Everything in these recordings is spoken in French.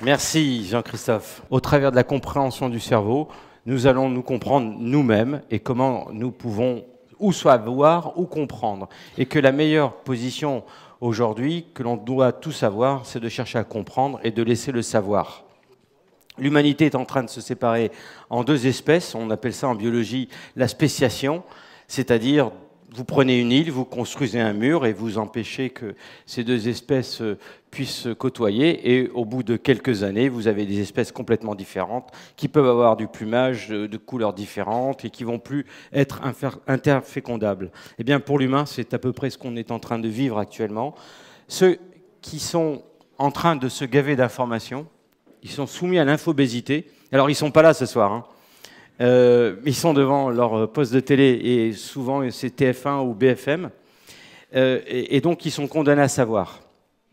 Merci Jean-Christophe. Au travers de la compréhension du cerveau, nous allons nous comprendre nous-mêmes et comment nous pouvons ou savoir ou comprendre. Et que la meilleure position aujourd'hui, que l'on doit tout savoir, c'est de chercher à comprendre et de laisser le savoir. L'humanité est en train de se séparer en deux espèces, on appelle ça en biologie la spéciation, c'est-à-dire vous prenez une île, vous construisez un mur et vous empêchez que ces deux espèces euh, puissent se côtoyer. Et au bout de quelques années, vous avez des espèces complètement différentes qui peuvent avoir du plumage euh, de couleurs différentes et qui vont plus être interfécondables. Eh bien, pour l'humain, c'est à peu près ce qu'on est en train de vivre actuellement. Ceux qui sont en train de se gaver d'informations, ils sont soumis à l'infobésité. Alors, ils sont pas là ce soir. Hein. Euh, ils sont devant leur poste de télé et souvent c'est TF1 ou BFM. Euh, et, donc ils sont condamnés à savoir.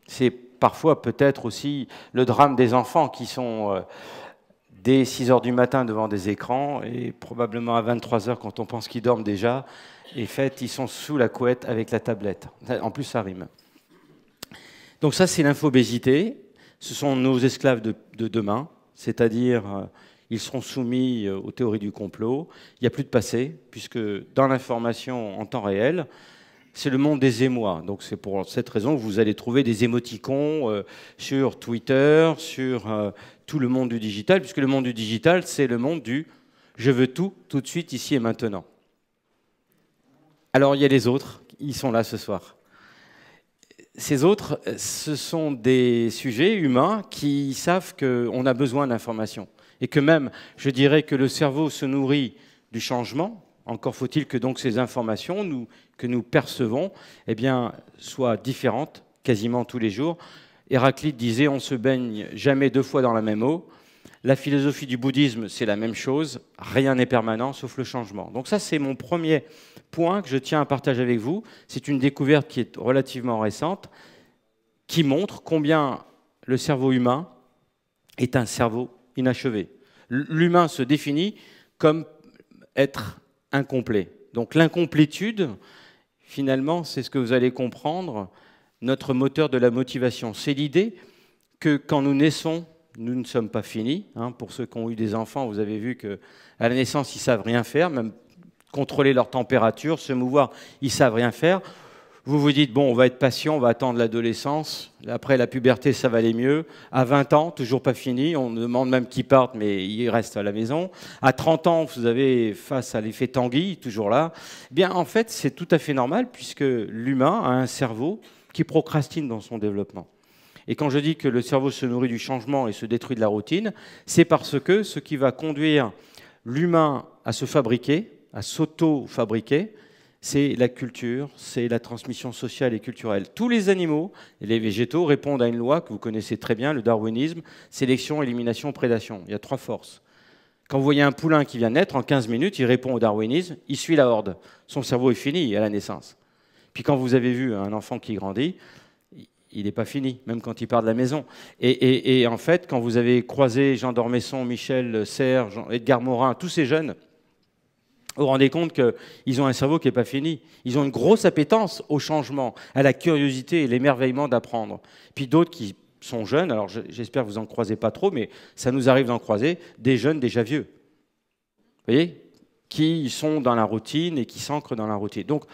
C'est parfois peut-être aussi le drame des enfants qui sont euh, dès 6 h du matin devant des écrans et probablement à 23 h quand on pense qu'ils dorment déjà. Et fait, ils sont sous la couette avec la tablette. En plus, ça rime. Donc ça, c'est l'infobésité. Ce sont nos esclaves de, de demain, c'est-à-dire ils seront soumis euh, aux théories du complot. Il n'y a plus de passé, puisque dans l'information en temps réel, c'est le monde des émois. Donc c'est pour cette raison que vous allez trouver des émoticons euh, sur Twitter, sur euh, tout le monde du digital, puisque le monde du digital, c'est le monde du je veux tout, tout de suite, ici et maintenant. Alors il y a les autres, ils sont là ce soir ces autres, euh, ce sont des sujets humains qui savent qu'on a besoin d'informations. Et que même, je dirais que le cerveau se nourrit du changement, encore faut-il que donc ces informations nous, que nous percevons eh bien, soient différentes quasiment tous les jours. Héraclite disait on se baigne jamais deux fois dans la même eau. La philosophie du bouddhisme, c'est la même chose. Rien n'est permanent sauf le changement. Donc ça, c'est mon premier point que je tiens à partager avec vous. C'est une découverte qui est relativement récente, qui montre combien le cerveau humain est un cerveau inachevé. L'humain se définit comme être incomplet. Donc l'incomplétude, finalement, c'est ce que vous allez comprendre, notre moteur de la motivation. C'est l'idée que quand nous naissons, nous ne sommes pas finis. Hein. pour ceux qui ont eu des enfants, vous avez vu à la naissance, ils savent rien faire, même contrôler leur température, se mouvoir, ils savent rien faire. Vous vous dites, bon, on va être patient, on va attendre l'adolescence, après la puberté, ça va aller mieux. À 20 ans, toujours pas fini, on demande même qu'ils partent, mais ils restent à la maison. À 30 ans, vous avez face à l'effet Tanguy, toujours là. Eh bien, en fait, c'est tout à fait normal, puisque l'humain a un cerveau qui procrastine dans son développement. Et quand je dis que le cerveau se nourrit du changement et se détruit de la routine, c'est parce que ce qui va conduire l'humain à se fabriquer, à s'auto-fabriquer, c'est la culture, c'est la transmission sociale et culturelle. Tous les animaux et les végétaux répondent à une loi que vous connaissez très bien, le darwinisme, sélection, élimination, prédation. Il y a trois forces. Quand vous voyez un poulain qui vient naître, en 15 minutes, il répond au darwinisme, il suit la horde. Son cerveau est fini à la naissance. Puis quand vous avez vu un enfant qui grandit, il n'est pas fini, même quand il part de la maison. Et, en fait, quand vous avez croisé Jean Dormesson, Michel Serge, Edgar Morin, tous ces jeunes, vous vous rendez compte qu'ils ont un cerveau qui n'est pas fini. Ils ont une grosse appétence au changement, à la curiosité et l'émerveillement d'apprendre. Puis d'autres qui sont jeunes, alors j'espère que vous n'en croisez pas trop, mais ça nous arrive d'en croiser, des jeunes déjà vieux. Vous voyez Qui sont dans la routine et qui s'ancrent dans la routine. Donc,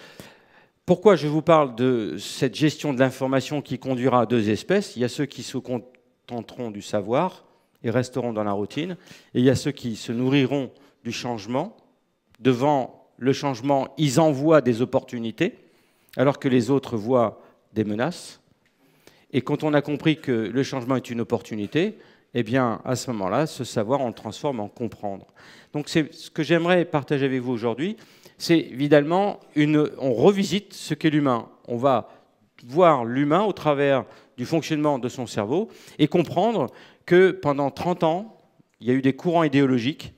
pourquoi je vous parle de cette gestion de l'information qui conduira à deux espèces Il y a ceux qui se contenteront du savoir et resteront dans la routine, et il y a ceux qui se nourriront du changement devant le changement, ils envoient des opportunités, alors que les autres voient des menaces. Et quand on a compris que le changement est une opportunité, eh bien, à ce moment-là, ce savoir, on le transforme en comprendre. Donc, c'est ce que j'aimerais partager avec vous aujourd'hui, c'est évidemment, une, on revisite ce qu'est l'humain. On va voir l'humain au travers du fonctionnement de son cerveau et comprendre que pendant 30 ans, il y a eu des courants idéologiques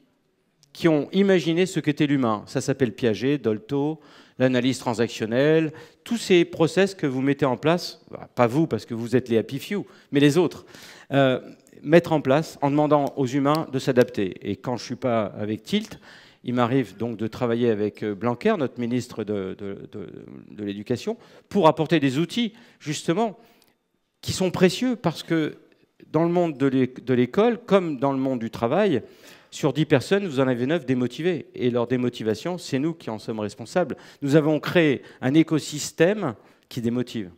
qui ont imaginé ce qu'était l'humain. Ça s'appelle Piaget, Dolto, l'analyse transactionnelle, tous ces process que vous mettez en place, bah, pas vous parce que vous êtes les happy few, mais les autres, euh, mettre en place en demandant aux humains de s'adapter. Et quand je ne suis pas avec Tilt, il m'arrive donc de travailler avec euh, Blanquer, notre ministre de l'Éducation, pour apporter des outils, justement, qui sont précieux parce que dans le monde de l'école, comme dans le monde du travail, sur 10 personnes, vous en avez 9 démotivés. Et leur démotivation, c'est nous qui en sommes responsables. Nous avons créé un écosystème qui démotive.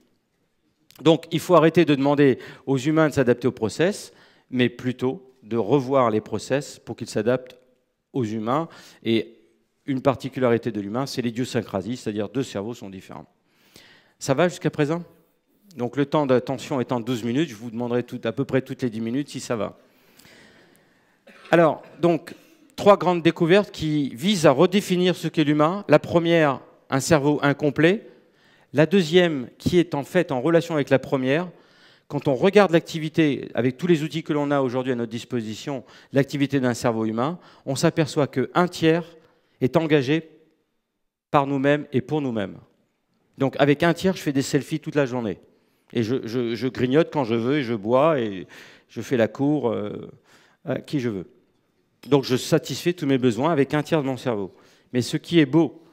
Donc il faut arrêter de demander aux humains de s'adapter aux process, mais plutôt de revoir les process pour qu'ils s'adaptent aux humains. Et une particularité de l'humain, c'est l'idiosyncrasie, c'est-à-dire deux cerveaux sont différents. Ça va jusqu'à présent Donc le temps d'attention étant 12 minutes, je vous demanderai à peu près toutes les 10 minutes si ça va. Alors, donc, trois grandes découvertes qui visent à redéfinir ce qu'est l'humain. La première, un cerveau incomplet. La deuxième, qui est en fait en relation avec la première. Quand on regarde l'activité, avec tous les outils que l'on a aujourd'hui à notre disposition, l'activité d'un cerveau humain, on s'aperçoit qu'un tiers est engagé par nous-mêmes et pour nous-mêmes. Donc avec un tiers, je fais des selfies toute la journée. Et je, grignote quand je veux, et je bois, et je fais la cour euh, à qui je veux donc je satisfais tous mes besoins avec un tiers de mon cerveau. Mais ce qui est beau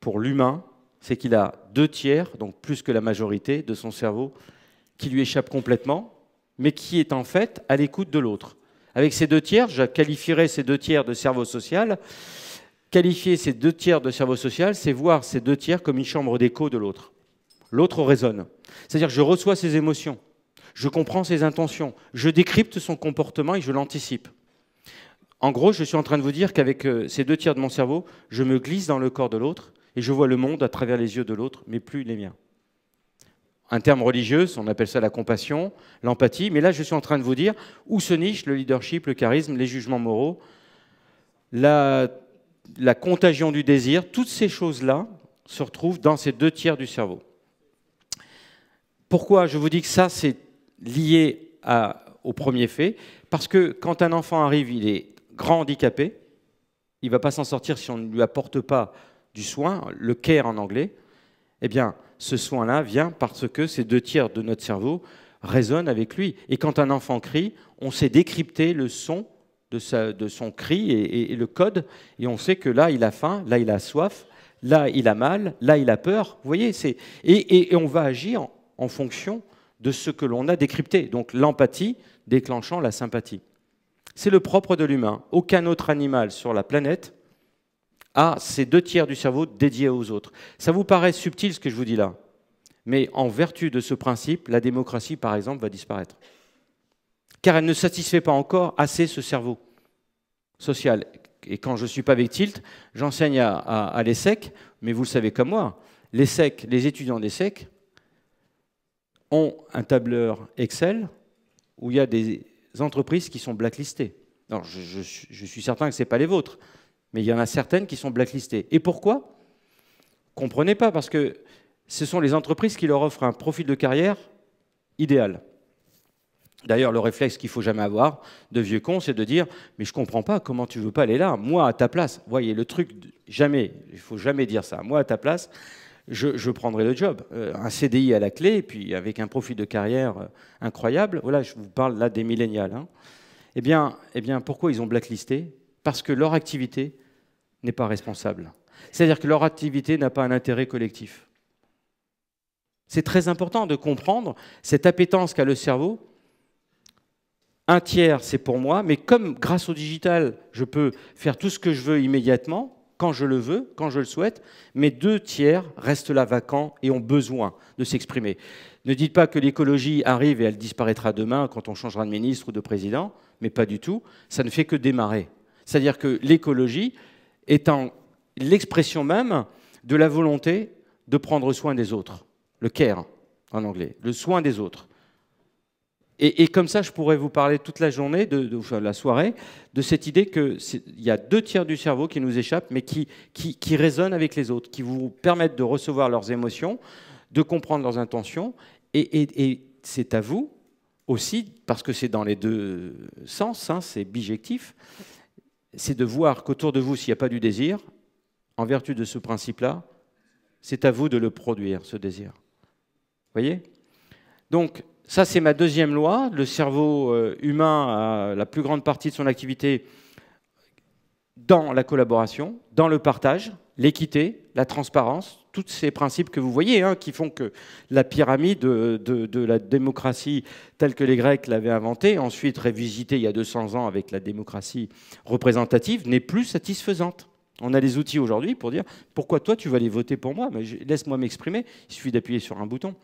pour l'humain, c'est qu'il a deux tiers, donc plus que la majorité de son cerveau, qui lui échappe complètement, mais qui est en fait à l'écoute de l'autre. Avec ces deux tiers, je qualifierais ces deux tiers de cerveau social. Qualifier ces deux tiers de cerveau social, c'est voir ces deux tiers comme une chambre d'écho de l'autre. L'autre résonne. C'est-à-dire que je reçois ses émotions, je comprends ses intentions, je décrypte son comportement et je l'anticipe. En gros, je suis en train de vous dire qu'avec euh, ces deux tiers de mon cerveau, je me glisse dans le corps de l'autre et je vois le monde à travers les yeux de l'autre, mais plus les miens. Un terme religieux, on appelle ça la compassion, l'empathie, mais là je suis en train de vous dire où se nichent le leadership, le charisme, les jugements moraux, la, contagion du désir, toutes ces choses-là se retrouvent dans ces deux tiers du cerveau. Pourquoi je vous dis que ça c'est lié au premier fait Parce que quand un enfant arrive, il est grand handicapé, il va pas s'en sortir si on ne lui apporte pas du soin, le care en anglais, eh bien, ce soin-là vient parce que ces deux tiers de notre cerveau résonnent avec lui. Et quand un enfant crie, on sait décrypter le son de, sa, de son cri et, le code, et on sait que là, il a faim, là, il a soif, là, il a mal, là, il a peur. Vous voyez, c'est et, on va agir en fonction de ce que l'on a décrypté. Donc l'empathie déclenchant la sympathie. C'est le propre de l'humain. Aucun autre animal sur la planète a ces deux tiers du cerveau dédiés aux autres. Ça vous paraît subtil ce que je vous dis là, mais en vertu de ce principe, la démocratie, par exemple, va disparaître. Car elle ne satisfait pas encore assez ce cerveau social. Et quand je ne suis pas avec Tilt, j'enseigne à, à, l'ESSEC, mais vous le savez comme moi, les étudiants d'ESSEC ont un tableur Excel où il y a des entreprises qui sont blacklistées. Alors, je, suis certain que ce n'est pas les vôtres, mais il y en a certaines qui sont blacklistées. Et pourquoi Comprenez pas, parce que ce sont les entreprises qui leur offrent un profil de carrière idéal. D'ailleurs, le réflexe qu'il faut jamais avoir de vieux con, c'est de dire mais je comprends pas comment tu veux pas aller là. Moi à ta place, voyez le truc, jamais, il faut jamais dire ça. Moi à ta place, je, prendrai le job. Euh, un CDI à la clé, et puis avec un profit de carrière euh, incroyable. Voilà, je vous parle là des millénials. Hein. Eh, bien, eh bien, pourquoi ils ont blacklisté Parce que leur activité n'est pas responsable. C'est-à-dire que leur activité n'a pas un intérêt collectif. C'est très important de comprendre cette appétence qu'a le cerveau. Un tiers, c'est pour moi, mais comme grâce au digital, je peux faire tout ce que je veux immédiatement, quand je le veux, quand je le souhaite, mais deux tiers restent là vacants et ont besoin de s'exprimer. Ne dites pas que l'écologie arrive et elle disparaîtra demain quand on changera de ministre ou de président, mais pas du tout. Ça ne fait que démarrer. C'est-à-dire que l'écologie étant l'expression même de la volonté de prendre soin des autres, le care en anglais, le soin des autres. Et, comme ça, je pourrais vous parler toute la journée, de, la soirée, de cette idée qu'il y a deux tiers du cerveau qui nous échappent, mais qui, qui, qui résonnent avec les autres, qui vous permettent de recevoir leurs émotions, de comprendre leurs intentions. Et, c'est à vous aussi, parce que c'est dans les deux sens, hein, c'est bijectif, c'est de voir qu'autour de vous, s'il n'y a pas du désir, en vertu de ce principe-là, c'est à vous de le produire, ce désir. Vous voyez Donc, ça, c'est ma deuxième loi. Le cerveau euh, humain a la plus grande partie de son activité dans la collaboration, dans le partage, l'équité, la transparence, tous ces principes que vous voyez, hein, qui font que la pyramide de, la démocratie telle que les Grecs l'avaient inventée, ensuite révisitée il y a 200 ans avec la démocratie représentative, n'est plus satisfaisante. On a les outils aujourd'hui pour dire pourquoi toi tu vas aller voter pour moi, mais laisse-moi m'exprimer, il suffit d'appuyer sur un bouton.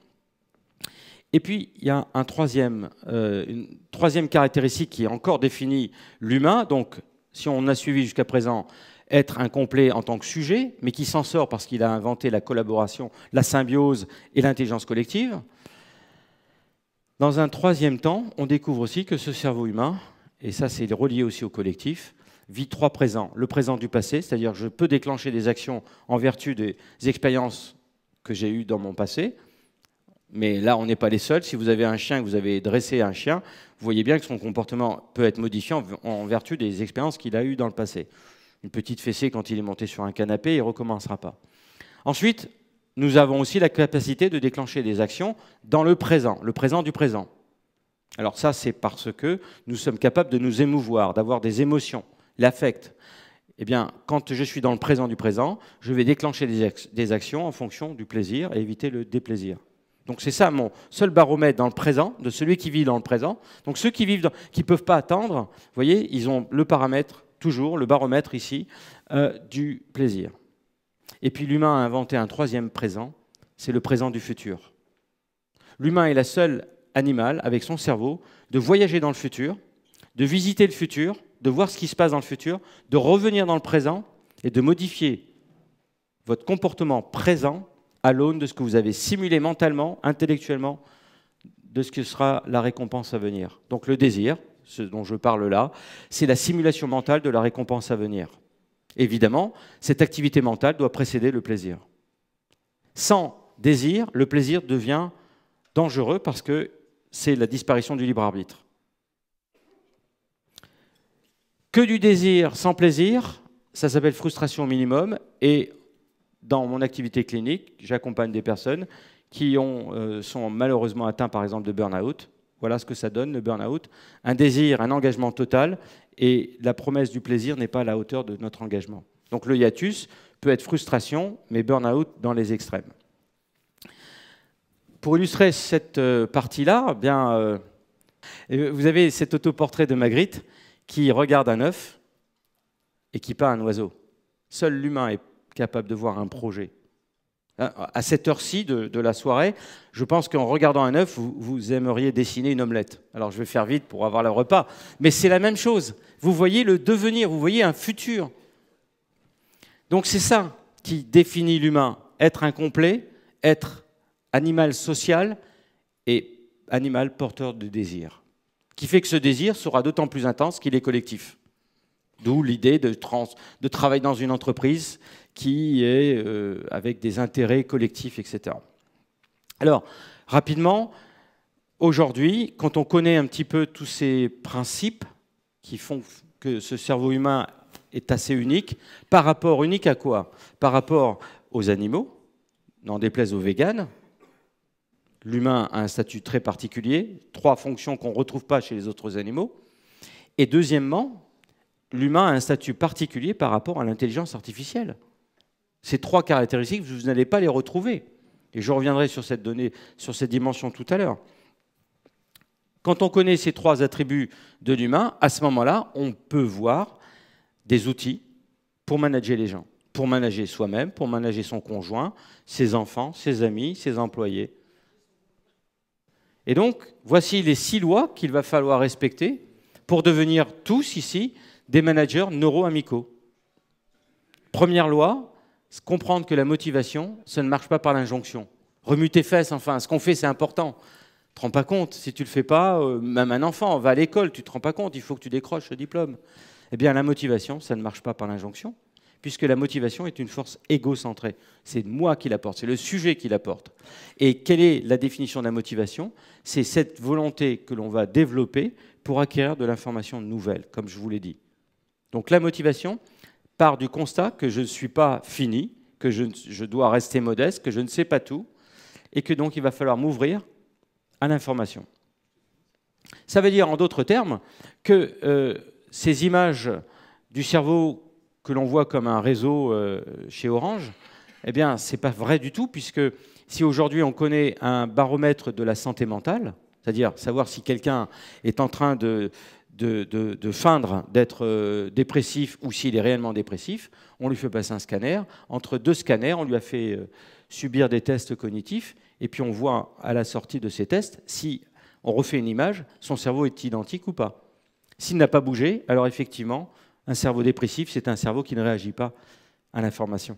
Et puis, il y a un troisième, euh, une troisième caractéristique qui est encore définie l'humain. Donc, si on a suivi jusqu'à présent, être incomplet en tant que sujet, mais qui s'en sort parce qu'il a inventé la collaboration, la symbiose et l'intelligence collective. Dans un troisième temps, on découvre aussi que ce cerveau humain, et ça c'est relié aussi au collectif, vit trois présents. Le présent du passé, c'est-à-dire je peux déclencher des actions en vertu des expériences que j'ai eues dans mon passé, mais là, on n'est pas les seuls. Si vous avez un chien, que vous avez dressé un chien, vous voyez bien que son comportement peut être modifié en, vertu des expériences qu'il a eues dans le passé. Une petite fessée quand il est monté sur un canapé, il ne recommencera pas. Ensuite, nous avons aussi la capacité de déclencher des actions dans le présent, le présent du présent. Alors ça, c'est parce que nous sommes capables de nous émouvoir, d'avoir des émotions, l'affect. Eh bien, quand je suis dans le présent du présent, je vais déclencher des, actions en fonction du plaisir et éviter le déplaisir. Donc c'est ça mon seul baromètre dans le présent, de celui qui vit dans le présent. Donc ceux qui vivent, qui ne peuvent pas attendre, vous voyez, ils ont le paramètre, toujours le baromètre ici, euh, du plaisir. Et puis l'humain a inventé un troisième présent, c'est le présent du futur. L'humain est la seule animal, avec son cerveau, de voyager dans le futur, de visiter le futur, de voir ce qui se passe dans le futur, de revenir dans le présent et de modifier votre comportement présent à l'aune de ce que vous avez simulé mentalement, intellectuellement, de ce que sera la récompense à venir. Donc le désir, ce dont je parle là, c'est la simulation mentale de la récompense à venir. Évidemment, cette activité mentale doit précéder le plaisir. Sans désir, le plaisir devient dangereux parce que c'est la disparition du libre arbitre. Que du désir sans plaisir, ça s'appelle frustration au minimum, et dans mon activité clinique, j'accompagne des personnes qui ont, euh, sont malheureusement atteintes, par exemple de burn-out. Voilà ce que ça donne, le burn-out. Un désir, un engagement total, et la promesse du plaisir n'est pas à la hauteur de notre engagement. Donc le hiatus peut être frustration, mais burn-out dans les extrêmes. Pour illustrer cette euh, partie-là, bien, euh, vous avez cet autoportrait de Magritte qui regarde un œuf et qui peint un oiseau. Seul l'humain est capable de voir un projet. Hein, à cette heure-ci de, la soirée, je pense qu'en regardant un œuf, vous, aimeriez dessiner une omelette. Alors je vais faire vite pour avoir le repas. Mais c'est la même chose. Vous voyez le devenir, vous voyez un futur. Donc c'est ça qui définit l'humain. Être incomplet, être animal social et animal porteur de désir. Qui fait que ce désir sera d'autant plus intense qu'il est collectif. D'où l'idée de, de travailler dans une entreprise, qui est euh, avec des intérêts collectifs, etc. Alors, rapidement, aujourd'hui, quand on connaît un petit peu tous ces principes qui font que ce cerveau humain est assez unique, par rapport unique à quoi Par rapport aux animaux, n'en déplaise aux véganes, l'humain a un statut très particulier, trois fonctions qu'on ne retrouve pas chez les autres animaux, et deuxièmement, l'humain a un statut particulier par rapport à l'intelligence artificielle. Ces trois caractéristiques, vous n'allez pas les retrouver. Et je reviendrai sur cette donnée, sur cette dimension tout à l'heure. Quand on connaît ces trois attributs de l'humain, à ce moment-là, on peut voir des outils pour manager les gens, pour manager soi-même, pour manager son conjoint, ses enfants, ses amis, ses employés. Et donc, voici les six lois qu'il va falloir respecter pour devenir tous ici des managers neuro-amicaux. Première loi, comprendre que la motivation, ça ne marche pas par l'injonction. Remue tes fesses, enfin, ce qu'on fait, c'est important. Tu te rends pas compte, si tu le fais pas, euh, même un enfant va à l'école, tu te rends pas compte, il faut que tu décroches le diplôme. Eh bien, la motivation, ça ne marche pas par l'injonction, puisque la motivation est une force égocentrée. C'est moi qui la porte, c'est le sujet qui la porte. Et quelle est la définition de la motivation C'est cette volonté que l'on va développer pour acquérir de l'information nouvelle, comme je vous l'ai dit. Donc la motivation, part du constat que je ne suis pas fini, que je, dois rester modeste, que je ne sais pas tout, et que donc il va falloir m'ouvrir à l'information. Ça veut dire, en d'autres termes, que euh, ces images du cerveau que l'on voit comme un réseau euh, chez Orange, eh bien, ce n'est pas vrai du tout, puisque si aujourd'hui on connaît un baromètre de la santé mentale, c'est-à-dire savoir si quelqu'un est en train de, de, feindre d'être euh, dépressif ou s'il est réellement dépressif, on lui fait passer un scanner. Entre deux scanners, on lui a fait euh, subir des tests cognitifs et puis on voit à la sortie de ces tests si on refait une image, son cerveau est identique ou pas. S'il n'a pas bougé, alors effectivement, un cerveau dépressif, c'est un cerveau qui ne réagit pas à l'information.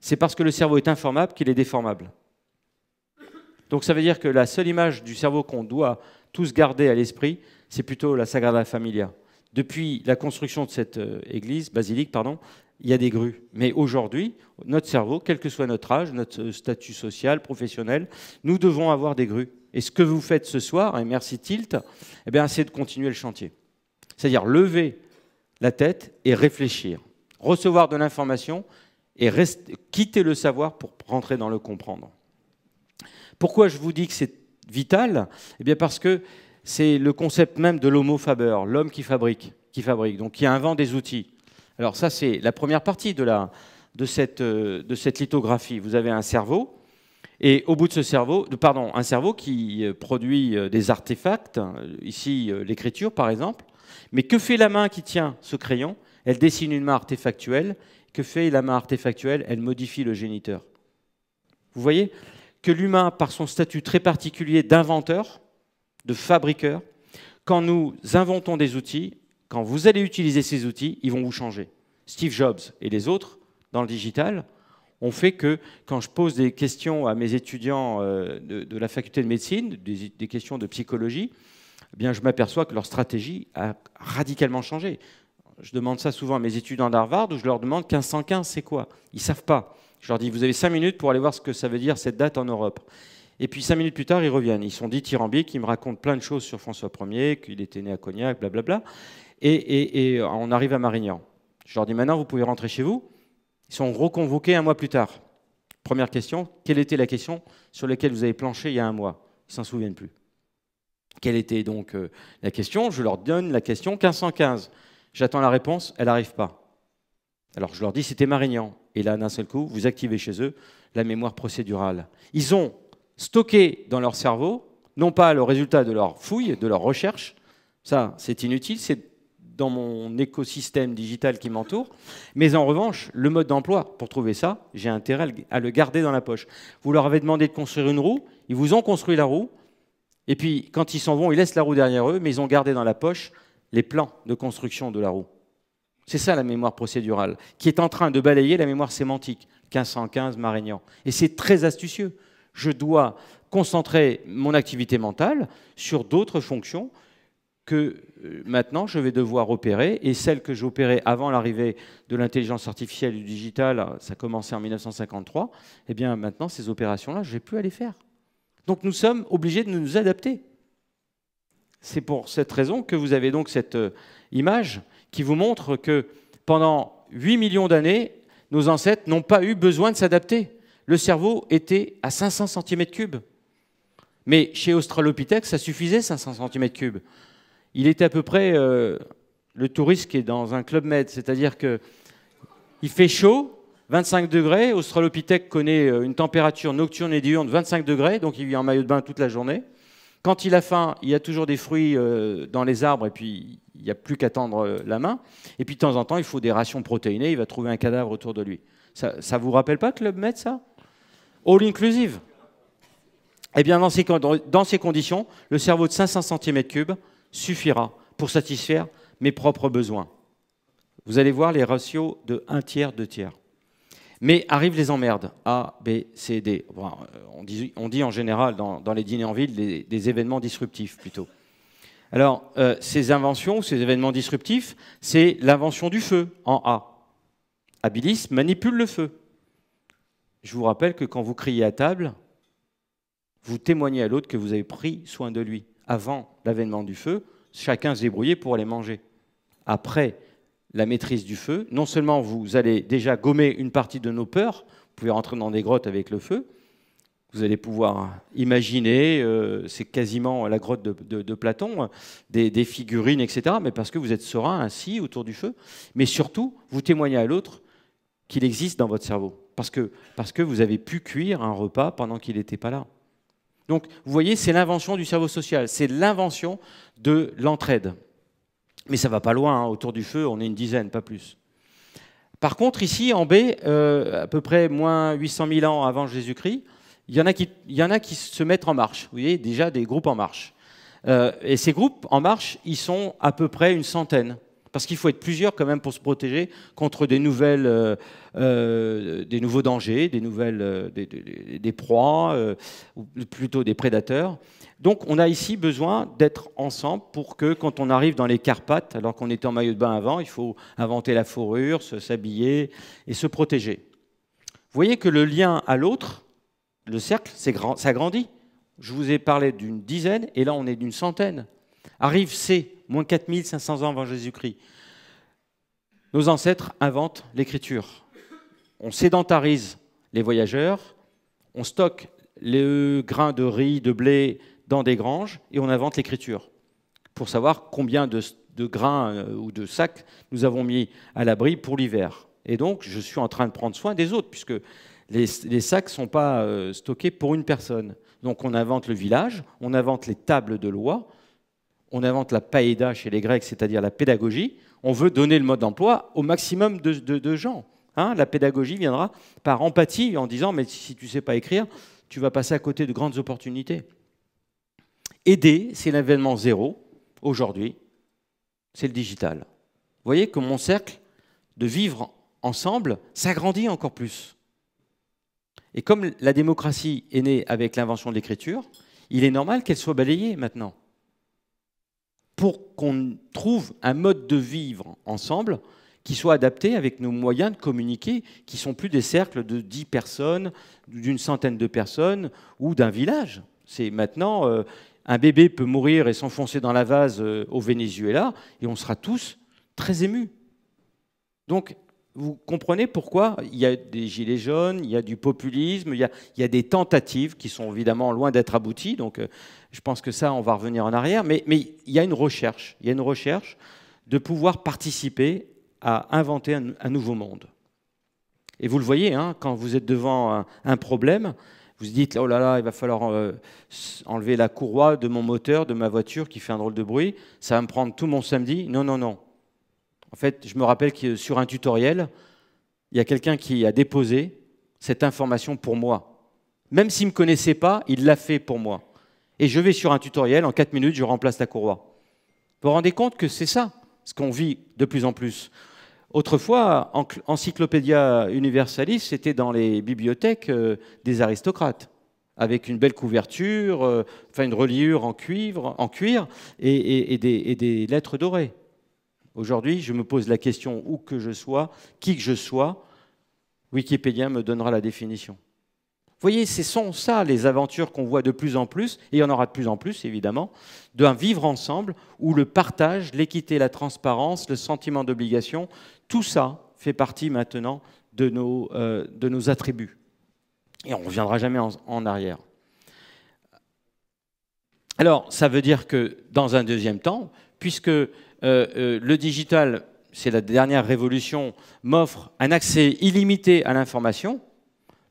C'est parce que le cerveau est informable qu'il est déformable. Donc ça veut dire que la seule image du cerveau qu'on doit tous garder à l'esprit, c'est plutôt la Sagrada Familia. Depuis la construction de cette euh, église, basilique, pardon, il y a des grues. Mais aujourd'hui, notre cerveau, quel que soit notre âge, notre euh, statut social, professionnel, nous devons avoir des grues. Et ce que vous faites ce soir, et merci Tilt, eh bien, c'est de continuer le chantier. C'est-à-dire lever la tête et réfléchir, recevoir de l'information et quitter le savoir pour rentrer dans le comprendre. Pourquoi je vous dis que c'est vital Eh bien parce que c'est le concept même de l'homo faber, l'homme qui fabrique, qui fabrique, donc qui invente des outils. Alors ça, c'est la première partie de, la, de, cette, euh, de cette lithographie. Vous avez un cerveau, et au bout de ce cerveau, pardon, un cerveau qui euh, produit euh, des artefacts, ici l'écriture par exemple, mais que fait la main qui tient ce crayon Elle dessine une main artefactuelle. Que fait la main artefactuelle Elle modifie le géniteur. Vous voyez que l'humain, par son statut très particulier d'inventeur, de fabriqueur, quand nous inventons des outils, quand vous allez utiliser ces outils, ils vont vous changer. Steve Jobs et les autres, dans le digital, ont fait que quand je pose des questions à mes étudiants euh, de, la faculté de médecine, des, questions de psychologie, eh bien, je m'aperçois que leur stratégie a radicalement changé. Je demande ça souvent à mes étudiants d'Harvard, où je leur demande 1515, c'est quoi Ils ne savent pas. Je leur dis, vous avez cinq minutes pour aller voir ce que ça veut dire cette date en Europe. Et puis cinq minutes plus tard, ils reviennent. Ils sont tyrambiques, ils me racontent plein de choses sur François Ier, qu'il était né à Cognac, blablabla. et, on arrive à Marignan. Je leur dis, maintenant, vous pouvez rentrer chez vous. Ils sont reconvoqués un mois plus tard. Première question, quelle était la question sur laquelle vous avez planché il y a un mois Ils ne s'en souviennent plus. Quelle était donc euh, la question Je leur donne la question 1515. J'attends la réponse, elle n'arrive pas. Alors je leur dis c'était Marignan et là, d'un seul coup, vous activez chez eux la mémoire procédurale. Ils ont stocké dans leur cerveau, non pas le résultat de leur fouille, de leur recherche, ça c'est inutile, c'est dans mon écosystème digital qui m'entoure, mais en revanche, le mode d'emploi, pour trouver ça, j'ai intérêt à le garder dans la poche. Vous leur avez demandé de construire une roue, ils vous ont construit la roue, et puis quand ils s'en vont, ils laissent la roue derrière eux, mais ils ont gardé dans la poche les plans de construction de la roue. C'est ça la mémoire procédurale, qui est en train de balayer la mémoire sémantique, 1515 Marignan. Et c'est très astucieux. Je dois concentrer mon activité mentale sur d'autres fonctions que euh, maintenant je vais devoir opérer, et celles que j'opérais avant l'arrivée de l'intelligence artificielle et du digital, ça commençait en 1953, et eh bien maintenant ces opérations-là, je ne vais plus les faire. Donc nous sommes obligés de nous adapter. C'est pour cette raison que vous avez donc cette euh, image qui vous montre que pendant 8 millions d'années, nos ancêtres n'ont pas eu besoin de s'adapter. Le cerveau était à 500 cm3. Mais chez Australopithèque, ça suffisait 500 cm3. Il était à peu près euh, le touriste qui est dans un club med, c'est-à-dire que il fait chaud, 25 degrés, Australopithèque connaît euh, une température nocturne et diurne de 25 degrés, donc il vit en maillot de bain toute la journée. Quand il a faim, il y a toujours des fruits euh, dans les arbres et puis il n'y a plus qu'à tendre euh, la main. Et puis de temps en temps, il faut des rations protéinées, il va trouver un cadavre autour de lui. Ça ne vous rappelle pas Club Med, ça All inclusive. Eh bien, dans ces, dans ces conditions, le cerveau de 500 cm3 suffira pour satisfaire mes propres besoins. Vous allez voir les ratios de 1 tiers, 2 tiers. Mais arrivent les emmerdes, A, B, C, D. Euh, on, dit, en général dans, les dîners en ville des, événements disruptifs plutôt. Alors, euh, ces inventions, ces événements disruptifs, c'est l'invention du feu en A. Habilis manipule le feu. Je vous rappelle que quand vous criez à table, vous témoignez à l'autre que vous avez pris soin de lui. Avant l'avènement du feu, chacun se débrouillait pour aller manger. Après la maîtrise du feu, non seulement vous allez déjà gommer une partie de nos peurs, vous pouvez rentrer dans des grottes avec le feu, vous allez pouvoir imaginer, euh, c'est quasiment la grotte de, Platon, des, figurines, etc. Mais parce que vous êtes serein ainsi autour du feu. Mais surtout, vous témoignez à l'autre qu'il existe dans votre cerveau. Parce que, parce que vous avez pu cuire un repas pendant qu'il n'était pas là. Donc, vous voyez, c'est l'invention du cerveau social, c'est l'invention de l'entraide mais ça va pas loin. Hein. Autour du feu, on est une dizaine, pas plus. Par contre, ici, en B, euh, à peu près moins 800 000 ans avant Jésus-Christ, il y, en a qui, y en a qui se mettent en marche. Vous voyez, déjà des groupes en marche. Euh, et ces groupes en marche, ils sont à peu près une centaine. Parce qu'il faut être plusieurs quand même pour se protéger contre des, nouvelles, euh, des nouveaux dangers, des nouvelles, des proies, ou plutôt des prédateurs. Donc on a ici besoin d'être ensemble pour que quand on arrive dans les Carpates, alors qu'on était en maillot de bain avant, il faut inventer la fourrure, s'habiller et se protéger. Vous voyez que le lien à l'autre, le cercle, grand, ça grandit. Je vous ai parlé d'une dizaine et là on est d'une centaine. Arrive C, moins 4500 ans avant Jésus-Christ. Nos ancêtres inventent l'écriture. On sédentarise les voyageurs, on stocke les grains de riz, de blé, dans des granges et on invente l'écriture pour savoir combien de, grains euh, ou de sacs nous avons mis à l'abri pour l'hiver. Et donc, je suis en train de prendre soin des autres, puisque les, sacs ne sont pas euh, stockés pour une personne. Donc, on invente le village, on invente les tables de loi, on invente la païda chez les Grecs, c'est-à-dire la pédagogie. On veut donner le mode d'emploi au maximum de, gens. Hein. la pédagogie viendra par empathie en disant, mais si tu ne sais pas écrire, tu vas passer à côté de grandes opportunités. Aider, c'est l'avènement zéro, aujourd'hui, c'est le digital. Vous voyez que mon cercle de vivre ensemble s'agrandit encore plus. Et comme la démocratie est née avec l'invention de l'écriture, il est normal qu'elle soit balayée maintenant. Pour qu'on trouve un mode de vivre ensemble qui soit adapté avec nos moyens de communiquer, qui sont plus des cercles de 10 personnes, d'une centaine de personnes ou d'un village. C'est maintenant, euh, un bébé peut mourir et s'enfoncer dans la vase euh, au Venezuela, et on sera tous très émus. Donc, vous comprenez pourquoi il y a des gilets jaunes, il y a du populisme, il y a, des tentatives qui sont évidemment loin d'être abouties. Donc, euh, je pense que ça, on va revenir en arrière. Mais, il y a une recherche, il y a une recherche de pouvoir participer à inventer un, nouveau monde. Et vous le voyez, hein, quand vous êtes devant un problème, vous dites, oh là là, il va falloir euh, enlever la courroie de mon moteur, de ma voiture qui fait un drôle de bruit, ça va me prendre tout mon samedi. Non, non, non. En fait, je me rappelle que sur un tutoriel, il y a quelqu'un qui a déposé cette information pour moi. Même s'il ne me connaissait pas, il l'a fait pour moi. Et je vais sur un tutoriel, en 4 minutes, je remplace la courroie. Vous vous rendez compte que c'est ça ce qu'on vit de plus en plus Autrefois, Encyclopédia Universalis, c'était dans les bibliothèques euh, des aristocrates, avec une belle couverture, euh, enfin une reliure en cuivre, en cuir, et, des, et des lettres dorées. Aujourd'hui, je me pose la question où que je sois, qui que je sois, Wikipédia me donnera la définition. Vous voyez, ce sont ça les aventures qu'on voit de plus en plus, et il y en aura de plus en plus évidemment, d'un vivre ensemble où le partage, l'équité, la transparence, le sentiment d'obligation, tout ça fait partie maintenant de nos, euh, de nos attributs. Et on ne reviendra jamais en, arrière. Alors, ça veut dire que dans un deuxième temps, puisque euh, euh, le digital, c'est la dernière révolution, m'offre un accès illimité à l'information,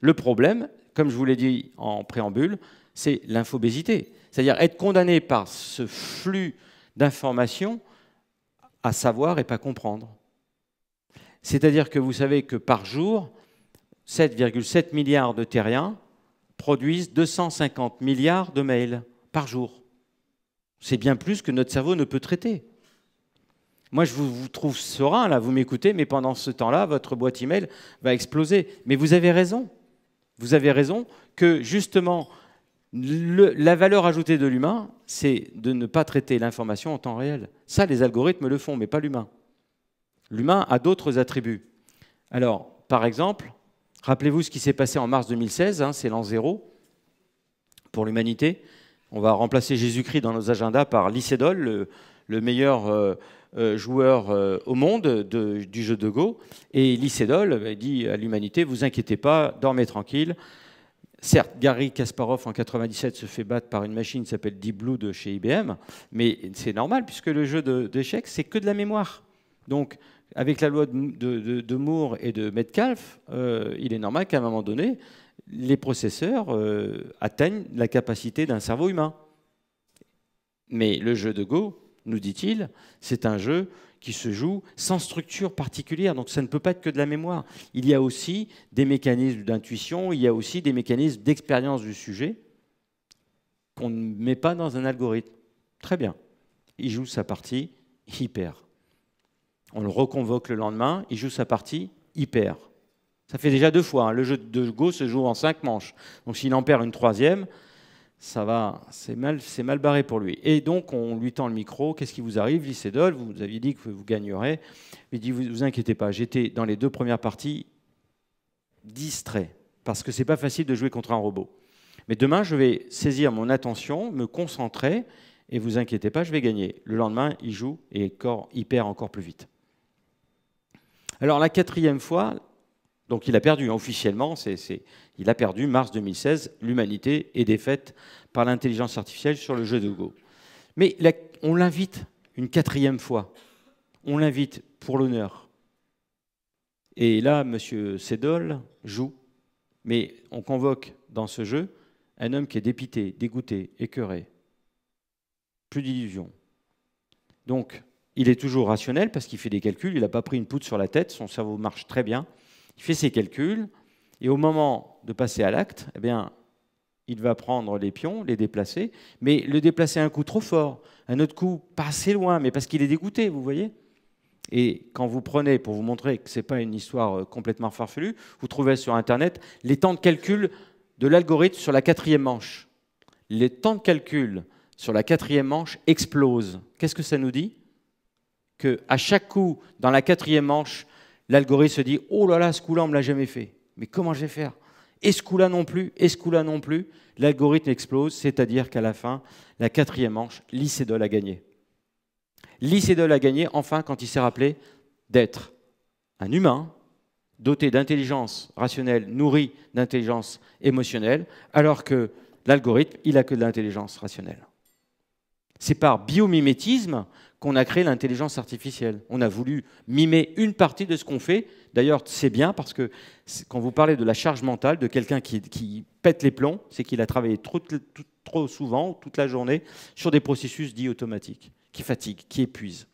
le problème, comme je vous l'ai dit en préambule, c'est l'infobésité. C'est-à-dire être condamné par ce flux d'informations à savoir et pas comprendre. C'est-à-dire que vous savez que par jour, 7,7 milliards de terriens produisent 250 milliards de mails par jour. C'est bien plus que notre cerveau ne peut traiter. Moi, je vous, trouve serein, là, vous m'écoutez, mais pendant ce temps-là, votre boîte email va exploser. Mais vous avez raison vous avez raison, que justement, la valeur ajoutée de l'humain, c'est de ne pas traiter l'information en temps réel. Ça, les algorithmes le font, mais pas l'humain. L'humain a d'autres attributs. Alors, par exemple, rappelez-vous ce qui s'est passé en mars 2016, hein, c'est l'an zéro pour l'humanité. On va remplacer Jésus-Christ dans nos agendas par Lycédol, le, meilleur... Euh, euh, joueur euh, au monde du jeu de Go. Et Lycédol dit à l'humanité, vous inquiétez pas, dormez tranquille. Certes, Gary Kasparov en 97 se fait battre par une machine qui s'appelle Deep Blue de chez IBM, mais c'est normal puisque le jeu d'échecs, c'est que de la mémoire. Donc, avec la loi de, Moore et de Metcalfe, euh, il est normal qu'à un moment donné, les processeurs atteignent la capacité d'un cerveau humain. Mais le jeu de Go, nous dit-il, c'est un jeu qui se joue sans structure particulière, donc ça ne peut pas être que de la mémoire. Il y a aussi des mécanismes d'intuition, il y a aussi des mécanismes d'expérience du sujet qu'on ne met pas dans un algorithme. Très bien. Il joue sa partie, il perd. On le reconvoque le lendemain, il joue sa partie, il perd. Ça fait déjà deux fois. Hein. Le jeu de Go se joue en cinq manches. Donc s'il en perd une troisième, ça va, c'est mal, c'est mal barré pour lui. Et donc, on lui tend le micro. Qu'est-ce qui vous arrive, Dole? Vous aviez dit que vous gagnerez. Il dit Vous, vous inquiétez pas, j'étais dans les deux premières parties distrait, parce que c'est pas facile de jouer contre un robot. Mais demain, je vais saisir mon attention, me concentrer, et vous inquiétez pas, je vais gagner. Le lendemain, il joue et il perd encore plus vite. Alors, la quatrième fois, donc il a perdu, officiellement, il a perdu mars 2016, l'humanité est défaite par l'intelligence artificielle sur le jeu de Go. Mais on l'invite une quatrième fois, on l'invite pour l'honneur. Et là, M. Sedol joue, mais on convoque dans ce jeu un homme qui est dépité, dégoûté, écœuré. Plus d'illusions. Donc, il est toujours rationnel parce qu'il fait des calculs, il n'a pas pris une poudre sur la tête, son cerveau marche très bien. Il fait ses calculs, et au moment de passer à l'acte, eh bien, il va prendre les pions, les déplacer, mais le déplacer un coup trop fort, un autre coup pas assez loin, mais parce qu'il est dégoûté, vous voyez Et quand vous prenez, pour vous montrer que ce n'est pas une histoire euh, complètement farfelue, vous trouvez sur Internet les temps de calcul de l'algorithme sur la quatrième manche. Les temps de calcul sur la quatrième manche explosent. Qu'est-ce que ça nous dit Que à chaque coup, dans la quatrième manche, l'algorithme se dit Oh là là, ce coup-là, on me l'a jamais fait. Mais comment je vais faire Et ce coup-là non plus, et ce coup-là non plus. L'algorithme explose, c'est-à-dire qu'à la fin, la quatrième manche, l'Icédol a gagné. Lycédol a gagné, enfin, quand il s'est rappelé d'être un humain doté d'intelligence rationnelle, nourri d'intelligence émotionnelle, alors que l'algorithme, il a que de l'intelligence rationnelle. C'est par biomimétisme qu'on a créé l'intelligence artificielle. On a voulu mimer une partie de ce qu'on fait. D'ailleurs, c'est bien parce que quand vous parlez de la charge mentale de quelqu'un qui, pète les plombs, c'est qu'il a travaillé trop, souvent, toute la journée, sur des processus dits automatiques, qui fatiguent, qui épuisent.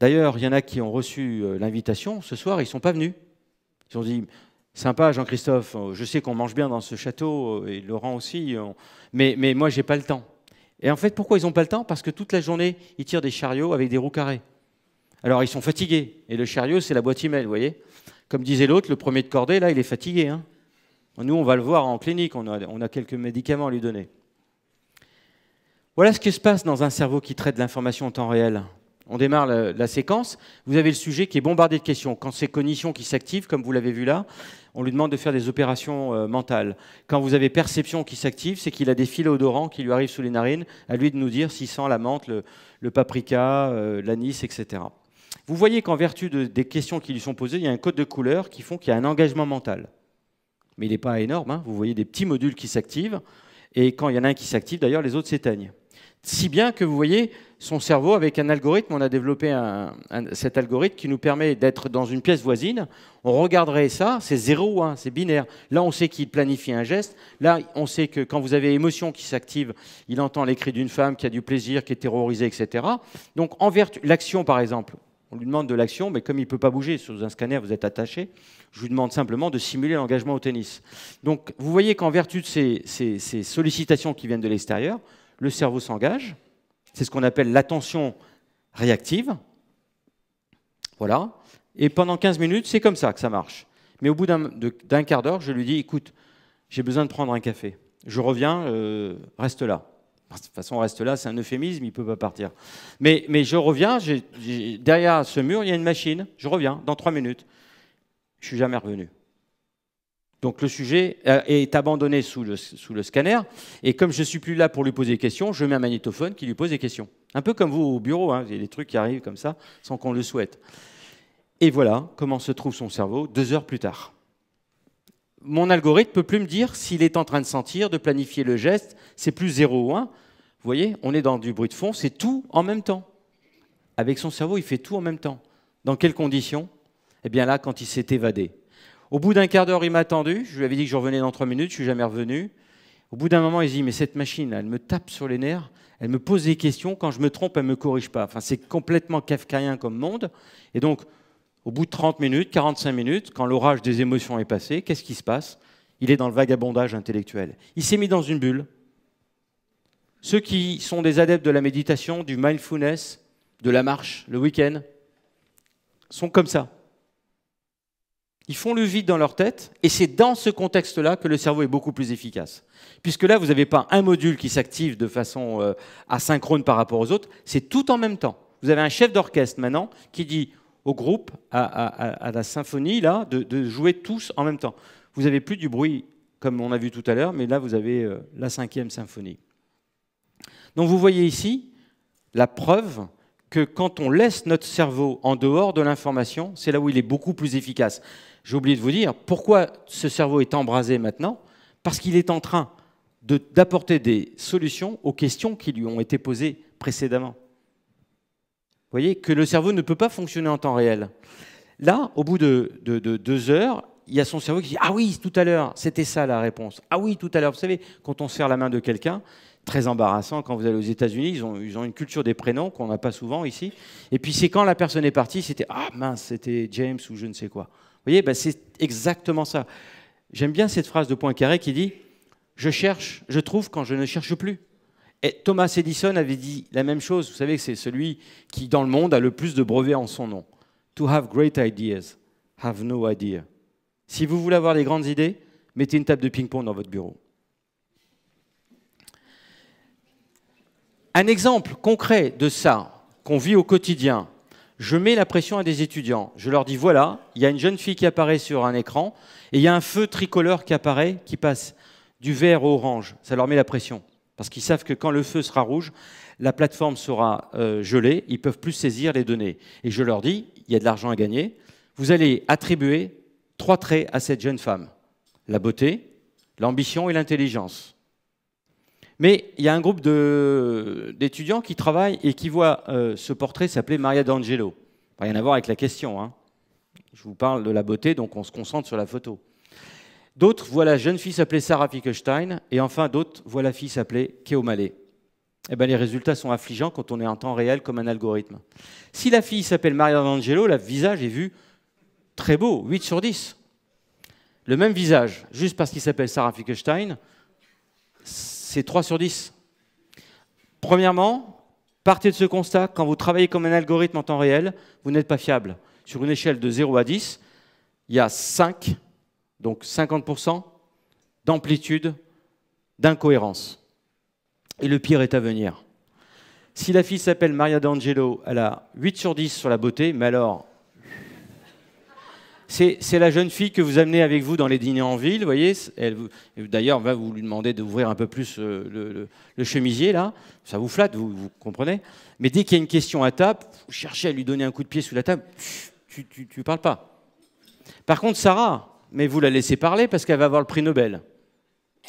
D'ailleurs, il y en a qui ont reçu euh, l'invitation. Ce soir, ils ne sont pas venus. Ils ont dit, sympa Jean-Christophe, euh, je sais qu'on mange bien dans ce château, euh, et Laurent aussi, mais, moi, je n'ai pas le temps. Et en fait, pourquoi ils n'ont pas le temps Parce que toute la journée, ils tirent des chariots avec des roues carrées. Alors, ils sont fatigués. Et le chariot, c'est la boîte email, vous voyez Comme disait l'autre, le premier de cordée, là, il est fatigué. Hein. Nous, on va le voir en clinique. On a, quelques médicaments à lui donner. Voilà ce qui se passe dans un cerveau qui traite l'information en temps réel. On démarre la, séquence. Vous avez le sujet qui est bombardé de questions. Quand ces cognitions qui s'activent, comme vous l'avez vu là, on lui demande de faire des opérations euh, mentales. Quand vous avez perception qui s'active, c'est qu'il a des fils odorants qui lui arrivent sous les narines, à lui de nous dire s'il sent la menthe, le, paprika, euh, l'anis, etc. Vous voyez qu'en vertu des questions qui lui sont posées, il y a un code de couleur qui font qu'il y a un engagement mental. Mais il n'est pas énorme, hein. vous voyez des petits modules qui s'activent, et quand il y en a un qui s'active, d'ailleurs, les autres s'éteignent. Si bien que vous voyez, son cerveau, avec un algorithme, on a développé cet algorithme qui nous permet d'être dans une pièce voisine. On regarderait ça, c'est 0 ou 1, c'est binaire. Là, on sait qu'il planifie un geste. Là, on sait que quand vous avez émotion qui s'active, il entend les cris d'une femme qui a du plaisir, qui est terrorisée, etc. Donc, en vertu, l'action, par exemple, on lui demande de l'action, mais comme il ne peut pas bouger sous un scanner, vous êtes attaché, je lui demande simplement de simuler l'engagement au tennis. Donc vous voyez qu'en vertu de ces, sollicitations qui viennent de l'extérieur, le cerveau s'engage. C'est ce qu'on appelle l'attention réactive. Voilà. Et pendant 15 minutes, c'est comme ça que ça marche. Mais au bout d'un quart d'heure, je lui dis, écoute, j'ai besoin de prendre un café. Je reviens, euh, reste là. De toute façon, reste là, c'est un euphémisme, il ne peut pas partir. Mais, je reviens, derrière ce mur, il y a une machine, je reviens dans trois minutes. Je suis jamais revenu. Donc le sujet euh, est abandonné sous le, scanner, et comme je suis plus là pour lui poser des questions, je mets un magnétophone qui lui pose des questions. Un peu comme vous au bureau, il y a des trucs qui arrivent comme ça, sans qu'on le souhaite. Et voilà comment se trouve son cerveau deux heures plus tard. Mon algorithme peut plus me dire s'il est en train de sentir, de planifier le geste, c'est plus 0 ou 1. Vous voyez, on est dans du bruit de fond, c'est tout en même temps. Avec son cerveau, il fait tout en même temps. Dans quelles conditions Eh bien là, quand il s'est évadé. Au bout d'un quart d'heure, il m'a attendu. Je lui avais dit que je revenais dans trois minutes. Je suis jamais revenu. Au bout d'un moment, il dit Mais cette machine, elle me tape sur les nerfs. Elle me pose des questions. Quand je me trompe, elle me corrige pas. Enfin, c'est complètement kafkaïen comme monde. Et donc, au bout de 30 minutes, 45 minutes, quand l'orage des émotions est passé, qu'est-ce qui se passe Il est dans le vagabondage intellectuel. Il s'est mis dans une bulle. Ceux qui sont des adeptes de la méditation, du mindfulness, de la marche, le week-end, sont comme ça. Ils font le vide dans leur tête, et c'est dans ce contexte-là que le cerveau est beaucoup plus efficace. Puisque là, vous n'avez pas un module qui s'active de façon euh, asynchrone par rapport aux autres, c'est tout en même temps. Vous avez un chef d'orchestre maintenant qui dit au groupe, à, la symphonie, là, de, jouer tous en même temps. Vous n'avez plus du bruit, comme on a vu tout à l'heure, mais là, vous avez euh, la cinquième symphonie. Donc vous voyez ici la preuve quand on laisse notre cerveau en dehors de l'information, c'est là où il est beaucoup plus efficace. J'ai oublié de vous dire pourquoi ce cerveau est embrasé maintenant, parce qu'il est en train d'apporter des solutions aux questions qui lui ont été posées précédemment. Vous voyez que le cerveau ne peut pas fonctionner en temps réel. Là, au bout de, deux heures, il y a son cerveau qui dit Ah oui, tout à l'heure, c'était ça la réponse. Ah oui, tout à l'heure. Vous savez, quand on serre la main de quelqu'un, très embarrassant quand vous allez aux États-Unis. Ils ont, ils une culture des prénoms qu'on n'a pas souvent ici. Et puis c'est quand la personne est partie, c'était ah mince, c'était James ou je ne sais quoi. Vous voyez, ben, c'est exactement ça. J'aime bien cette phrase de Poincaré qui dit Je cherche, je trouve quand je ne cherche plus. Et Thomas Edison avait dit la même chose. Vous savez que c'est celui qui, dans le monde, a le plus de brevets en son nom. To have great ideas, have no idea. Si vous voulez avoir des grandes idées, mettez une table de ping-pong dans votre bureau. Un exemple concret de ça qu'on vit au quotidien, je mets la pression à des étudiants. Je leur dis, voilà, il y a une jeune fille qui apparaît sur un écran et il y a un feu tricolore qui apparaît, qui passe du vert au orange. Ça leur met la pression. Parce qu'ils savent que quand le feu sera rouge, la plateforme sera euh, gelée, ils peuvent plus saisir les données. Et je leur dis, il y a de l'argent à gagner, vous allez attribuer trois traits à cette jeune femme. La beauté, l'ambition et l'intelligence. Mais il y a un groupe d'étudiants qui travaillent et qui voient euh, ce portrait s'appeler Maria d'Angelo. Rien à voir avec la question. Hein. Je vous parle de la beauté, donc on se concentre sur la photo. D'autres voient la jeune fille s'appeler Sarah Fickenstein, et enfin d'autres voient la fille s'appeler Keo Eh ben, les résultats sont affligeants quand on est en temps réel comme un algorithme. Si la fille s'appelle Maria d'Angelo, le visage est vu très beau, 8 sur 10. Le même visage, juste parce qu'il s'appelle Sarah Fickenstein, c'est 3 sur 10. Premièrement, partez de ce constat, quand vous travaillez comme un algorithme en temps réel, vous n'êtes pas fiable. Sur une échelle de 0 à 10, il y a 5, donc 50% d'amplitude d'incohérence. Et le pire est à venir. Si la fille s'appelle Maria D'Angelo, elle a 8 sur 10 sur la beauté, mais alors c'est la jeune fille que vous amenez avec vous dans les dîners en ville, voyez. D'ailleurs, va vous lui demander d'ouvrir un peu plus euh, le, chemisier, là. Ça vous flatte, vous, comprenez. Mais dès qu'il y a une question à table, vous cherchez à lui donner un coup de pied sous la table. Tu ne parles pas. Par contre, Sarah, mais vous la laissez parler parce qu'elle va avoir le prix Nobel.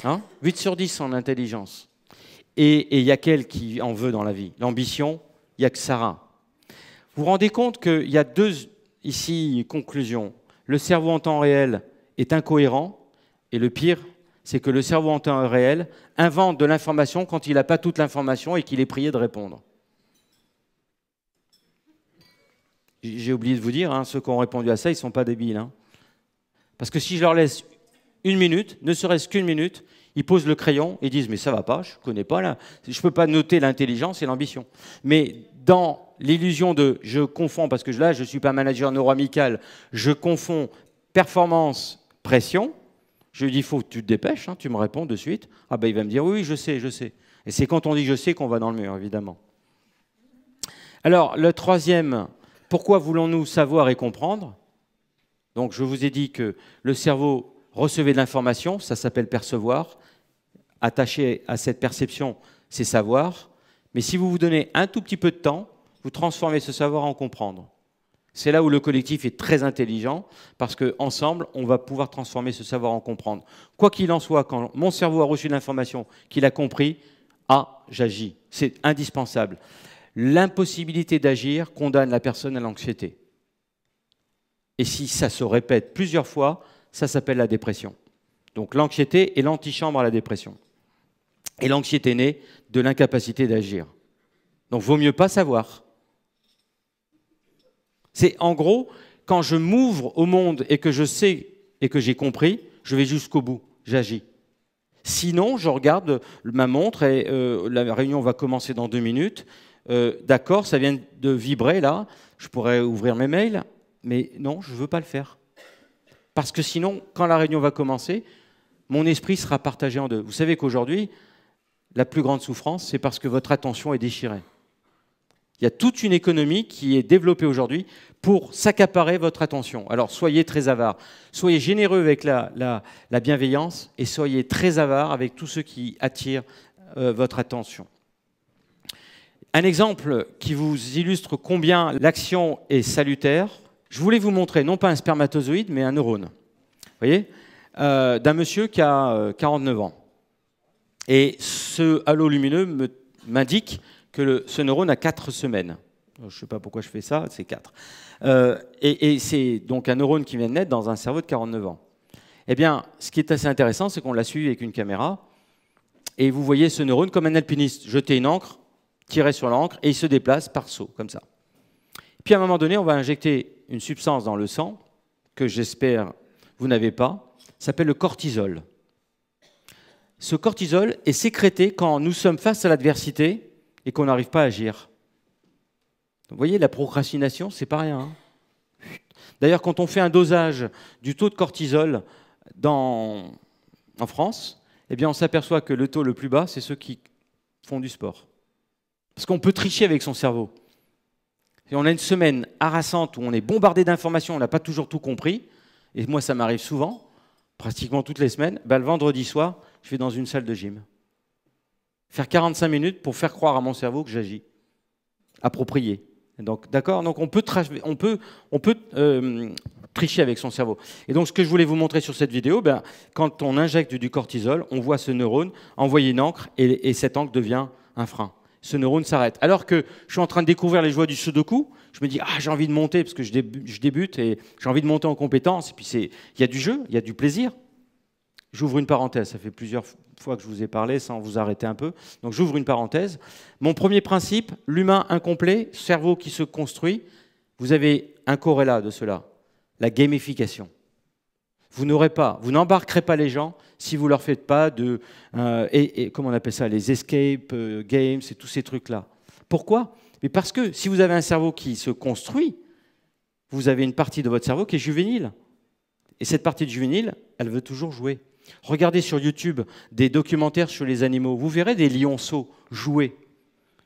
Hein 8 sur 10 en intelligence. Et il y a qu'elle qui en veut dans la vie. L'ambition, il n'y a que Sarah. Vous vous rendez compte qu'il y a deux, ici, conclusions le cerveau en temps réel est incohérent, et le pire, c'est que le cerveau en temps réel invente de l'information quand il n'a pas toute l'information et qu'il est prié de répondre. J'ai oublié de vous dire, hein, ceux qui ont répondu à ça, ils ne sont pas débiles. Hein. Parce que si je leur laisse une minute, ne serait-ce qu'une minute, ils posent le crayon et disent Mais ça va pas, je ne connais pas là, je ne peux pas noter l'intelligence et l'ambition. Mais dans l'illusion de je confonds, parce que là, je ne suis pas manager neuroamical, je confonds performance, pression. Je lui dis, faut que tu te dépêches, hein, tu me réponds de suite. Ah ben il va me dire, oui, je sais, je sais. Et c'est quand on dit je sais qu'on va dans le mur, évidemment. Alors, le troisième, pourquoi voulons-nous savoir et comprendre Donc, je vous ai dit que le cerveau recevait de l'information, ça s'appelle percevoir. Attaché à cette perception, c'est savoir. Mais si vous vous donnez un tout petit peu de temps, transformer ce savoir en comprendre. C'est là où le collectif est très intelligent, parce qu'ensemble, on va pouvoir transformer ce savoir en comprendre. Quoi qu'il en soit, quand mon cerveau a reçu l'information, qu'il a compris, ah, j'agis. C'est indispensable. L'impossibilité d'agir condamne la personne à l'anxiété. Et si ça se répète plusieurs fois, ça s'appelle la dépression. Donc l'anxiété est l'antichambre à la dépression. Et l'anxiété naît de l'incapacité d'agir. Donc vaut mieux pas savoir. C'est en gros, quand je m'ouvre au monde et que je sais et que j'ai compris, je vais jusqu'au bout, j'agis. Sinon, je regarde ma montre et euh, la réunion va commencer dans deux minutes. Euh, d'accord, ça vient de vibrer là, je pourrais ouvrir mes mails, mais non, je ne veux pas le faire. Parce que sinon, quand la réunion va commencer, mon esprit sera partagé en deux. Vous savez qu'aujourd'hui, la plus grande souffrance, c'est parce que votre attention est déchirée. Il y a toute une économie qui est développée aujourd'hui pour s'accaparer votre attention. Alors soyez très avare, soyez généreux avec la, bienveillance et soyez très avare avec tous ceux qui attirent euh, votre attention. Un exemple qui vous illustre combien l'action est salutaire, je voulais vous montrer non pas un spermatozoïde mais un neurone, vous voyez, euh, d'un monsieur qui a 49 euh, ans. Et ce halo lumineux m'indique que ce neurone a 4 semaines. Je ne sais pas pourquoi je fais ça, c'est 4. Euh, et, et c'est donc un neurone qui vient de naître dans un cerveau de 49 ans. Eh bien, ce qui est assez intéressant, c'est qu'on l'a suivi avec une caméra, et vous voyez ce neurone comme un alpiniste jeter une encre, tirer sur l'encre, et il se déplace par saut, comme ça. Puis à un moment donné, on va injecter une substance dans le sang, que j'espère vous n'avez pas, s'appelle le cortisol. Ce cortisol est sécrété quand nous sommes face à l'adversité, et qu'on n'arrive pas à agir. Vous voyez, la procrastination, c'est pas rien. Hein. D'ailleurs, quand on fait un dosage du taux de cortisol dans, en France, eh bien, on s'aperçoit que le taux le plus bas, c'est ceux qui font du sport. Parce qu'on peut tricher avec son cerveau. Et on a une semaine harassante où on est bombardé d'informations, on n'a pas toujours tout compris, et moi ça m'arrive souvent, pratiquement toutes les semaines, bah, le vendredi soir, je vais dans une salle de gym. Faire 45 minutes pour faire croire à mon cerveau que j'agis. Approprié. Donc, d'accord Donc, on peut, euh, tricher avec son cerveau. Et donc, ce que je voulais vous montrer sur cette vidéo, ben, quand on injecte du cortisol, on voit ce neurone envoyer une encre et, cette encre devient un frein. Ce neurone s'arrête. Alors que je suis en train de découvrir les joies du sudoku, je me dis, ah, j'ai envie de monter parce que je, débute et j'ai envie de monter en compétence. Et puis, il y a du jeu, il y a du plaisir. J'ouvre une parenthèse, ça fait plusieurs fois que je vous ai parlé sans vous arrêter un peu. Donc j'ouvre une parenthèse. Mon premier principe, l'humain incomplet, cerveau qui se construit, vous avez un corrélat de cela, la gamification. Vous n'aurez pas, vous n'embarquerez pas les gens si vous leur faites pas de, euh, et, comment on appelle ça, les escape euh, games et tous ces trucs-là. Pourquoi Mais parce que si vous avez un cerveau qui se construit, vous avez une partie de votre cerveau qui est juvénile. Et cette partie juvénile, elle veut toujours jouer. Regardez sur YouTube des documentaires sur les animaux. Vous verrez des lionceaux jouer.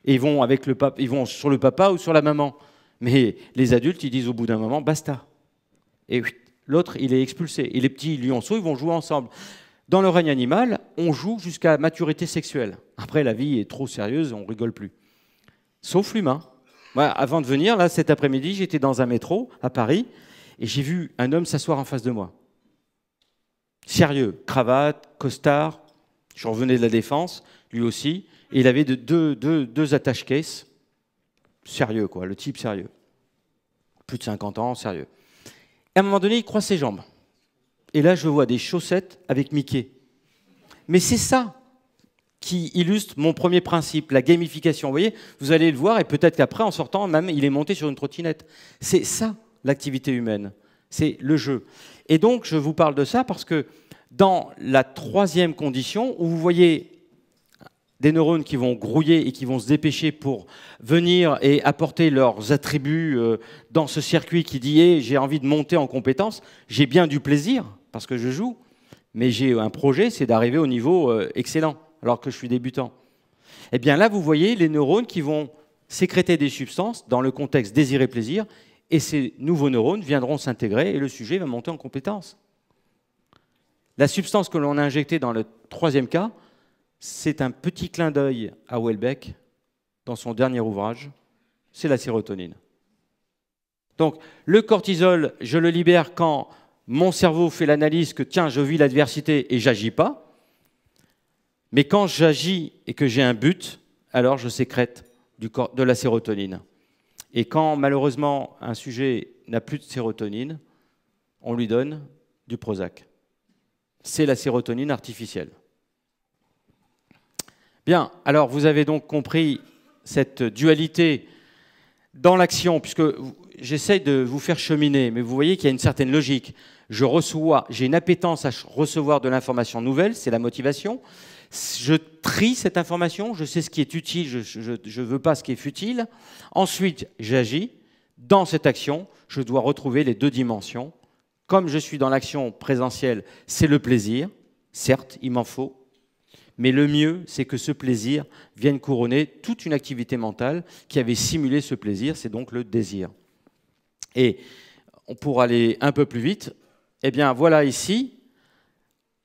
Et ils vont, avec le papa, ils vont sur le papa ou sur la maman. Mais les adultes, ils disent au bout d'un moment, basta. Et l'autre, il est expulsé. Et les petits lionceaux, ils vont jouer ensemble. Dans le règne animal, on joue jusqu'à maturité sexuelle. Après, la vie est trop sérieuse, on rigole plus. Sauf l'humain. avant de venir, là, cet après-midi, j'étais dans un métro à Paris et j'ai vu un homme s'asseoir en face de moi. Sérieux, cravate, costard. Je revenais de la défense, lui aussi. Et il avait deux, deux, deux attaches caisses. Sérieux, quoi, le type sérieux. Plus de 50 ans, sérieux. Et à un moment donné, il croise ses jambes. Et là, je vois des chaussettes avec Mickey. Mais c'est ça qui illustre mon premier principe, la gamification. Vous voyez, vous allez le voir, et peut-être qu'après, en sortant, même, il est monté sur une trottinette. C'est ça, l'activité humaine c'est le jeu. Et donc, je vous parle de ça parce que dans la troisième condition, où vous voyez des neurones qui vont grouiller et qui vont se dépêcher pour venir et apporter leurs attributs euh, dans ce circuit qui dit eh, j'ai envie de monter en compétence, j'ai bien du plaisir parce que je joue, mais j'ai un projet, c'est d'arriver au niveau euh, excellent alors que je suis débutant. Eh bien là, vous voyez les neurones qui vont sécréter des substances dans le contexte désir et plaisir et ces nouveaux neurones viendront s'intégrer et le sujet va monter en compétence. La substance que l'on a injectée dans le troisième cas, c'est un petit clin d'œil à Welbeck dans son dernier ouvrage, c'est la sérotonine. Donc le cortisol, je le libère quand mon cerveau fait l'analyse que tiens, je vis l'adversité et j'agis pas. Mais quand j'agis et que j'ai un but, alors je sécrète de la sérotonine. Et quand malheureusement un sujet n'a plus de sérotonine, on lui donne du Prozac. C'est la sérotonine artificielle. Bien, alors vous avez donc compris cette dualité dans l'action, puisque j'essaye de vous faire cheminer, mais vous voyez qu'il y a une certaine logique. Je reçois, j'ai une appétence à recevoir de l'information nouvelle, c'est la motivation. Je trie cette information, je sais ce qui est utile, je ne veux pas ce qui est futile. Ensuite, j'agis. Dans cette action, je dois retrouver les deux dimensions. Comme je suis dans l'action présentielle, c'est le plaisir. Certes, il m'en faut. Mais le mieux, c'est que ce plaisir vienne couronner toute une activité mentale qui avait simulé ce plaisir, c'est donc le désir. Et pour aller un peu plus vite, eh bien voilà ici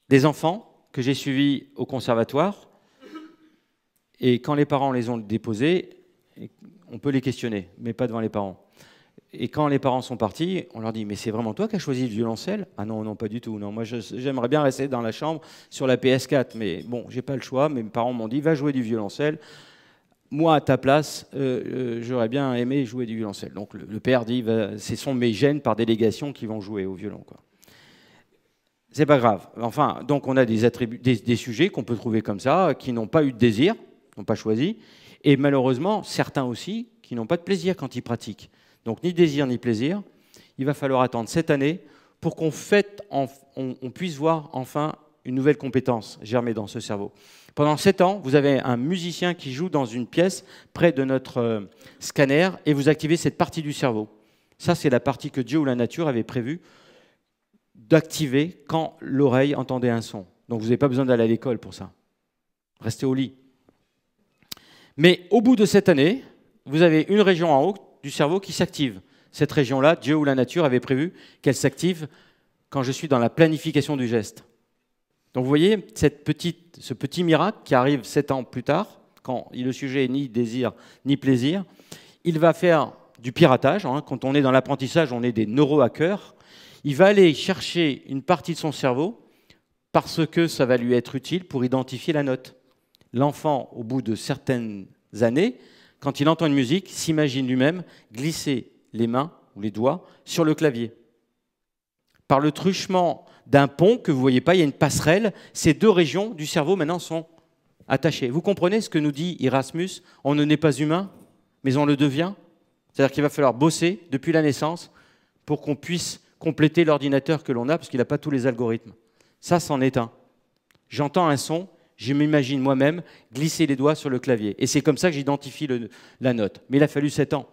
des enfants que j'ai suivi au conservatoire. Et quand les parents les ont déposés, on peut les questionner, mais pas devant les parents. Et quand les parents sont partis, on leur dit Mais c'est vraiment toi qui as choisi le violoncelle Ah non, non, pas du tout. Non, moi, j'aimerais bien rester dans la chambre sur la PS4, mais bon, j'ai pas le choix. Mes parents m'ont dit Va jouer du violoncelle. Moi, à ta place, euh, euh, j'aurais bien aimé jouer du violoncelle. Donc le, père dit Ce sont mes gènes par délégation qui vont jouer au violon c'est pas grave. Enfin, donc on a des, sujets qu'on peut trouver comme ça, qui n'ont pas eu de désir, n'ont pas choisi, et malheureusement, certains aussi, qui n'ont pas de plaisir quand ils pratiquent. Donc ni désir ni plaisir. Il va falloir attendre cette année pour qu'on puisse voir enfin une nouvelle compétence germer dans ce cerveau. Pendant sept ans, vous avez un musicien qui joue dans une pièce près de notre euh, scanner et vous activez cette partie du cerveau. Ça, c'est la partie que Dieu ou la nature avait prévue d'activer quand l'oreille entendait un son. Donc vous n'avez pas besoin d'aller à l'école pour ça. Restez au lit. Mais au bout de cette année, vous avez une région en haut du cerveau qui s'active. Cette région-là, Dieu ou la nature avait prévu qu'elle s'active quand je suis dans la planification du geste. Donc vous voyez, cette petite, ce petit miracle qui arrive sept ans plus tard, quand le sujet est ni désir ni plaisir, il va faire du piratage. Hein. Quand on est dans l'apprentissage, on est des neurohackers. Il va aller chercher une partie de son cerveau parce que ça va lui être utile pour identifier la note. L'enfant, au bout de certaines années, quand il entend une musique, s'imagine lui-même glisser les mains ou les doigts sur le clavier. Par le truchement d'un pont que vous ne voyez pas, il y a une passerelle, ces deux régions du cerveau maintenant sont attachées. Vous comprenez ce que nous dit Erasmus On ne n'est pas humain, mais on le devient. C'est-à-dire qu'il va falloir bosser depuis la naissance pour qu'on puisse compléter l'ordinateur que l'on a parce qu'il n'a pas tous les algorithmes. Ça, c'en est un. J'entends un son, je m'imagine moi-même glisser les doigts sur le clavier. Et c'est comme ça que j'identifie la note. Mais il a fallu 7 ans.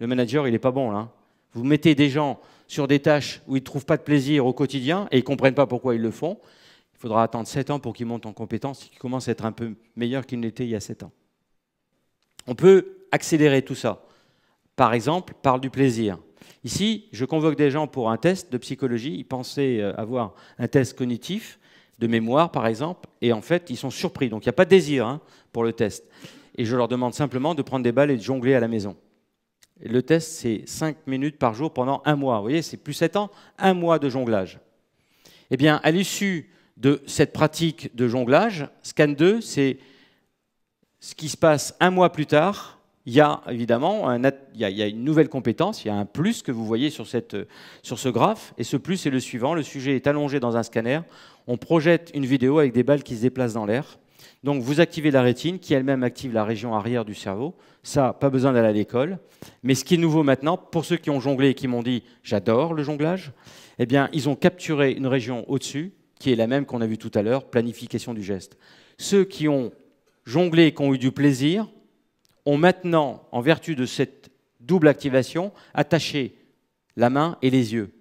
Le manager, il n'est pas bon là. Hein. Vous mettez des gens sur des tâches où ils ne trouvent pas de plaisir au quotidien et ils ne comprennent pas pourquoi ils le font. Il faudra attendre 7 ans pour qu'ils montent en compétence et qu'ils commencent à être un peu meilleurs qu'ils n'étaient il y a 7 ans. On peut accélérer tout ça. Par exemple, parle du plaisir. Ici, je convoque des gens pour un test de psychologie. Ils pensaient euh, avoir un test cognitif, de mémoire par exemple, et en fait, ils sont surpris. Donc il n'y a pas de désir hein, pour le test. Et je leur demande simplement de prendre des balles et de jongler à la maison. Le test, c'est 5 minutes par jour pendant un mois. Vous voyez, c'est plus 7 ans, un mois de jonglage. Eh bien, à l'issue de cette pratique de jonglage, Scan 2, c'est ce qui se passe un mois plus tard il y a évidemment il y a, une nouvelle compétence, il y a un plus que vous voyez sur, cette, euh, sur ce graphe, et ce plus est le suivant, le sujet est allongé dans un scanner, on projette une vidéo avec des balles qui se déplacent dans l'air, donc vous activez la rétine qui elle-même active la région arrière du cerveau, ça, pas besoin d'aller à l'école, mais ce qui est nouveau maintenant, pour ceux qui ont jonglé et qui m'ont dit « j'adore le jonglage », eh bien ils ont capturé une région au-dessus, qui est la même qu'on a vue tout à l'heure, planification du geste. Ceux qui ont jonglé et qui ont eu du plaisir, ont maintenant, en vertu de cette double activation, attaché la main et les yeux.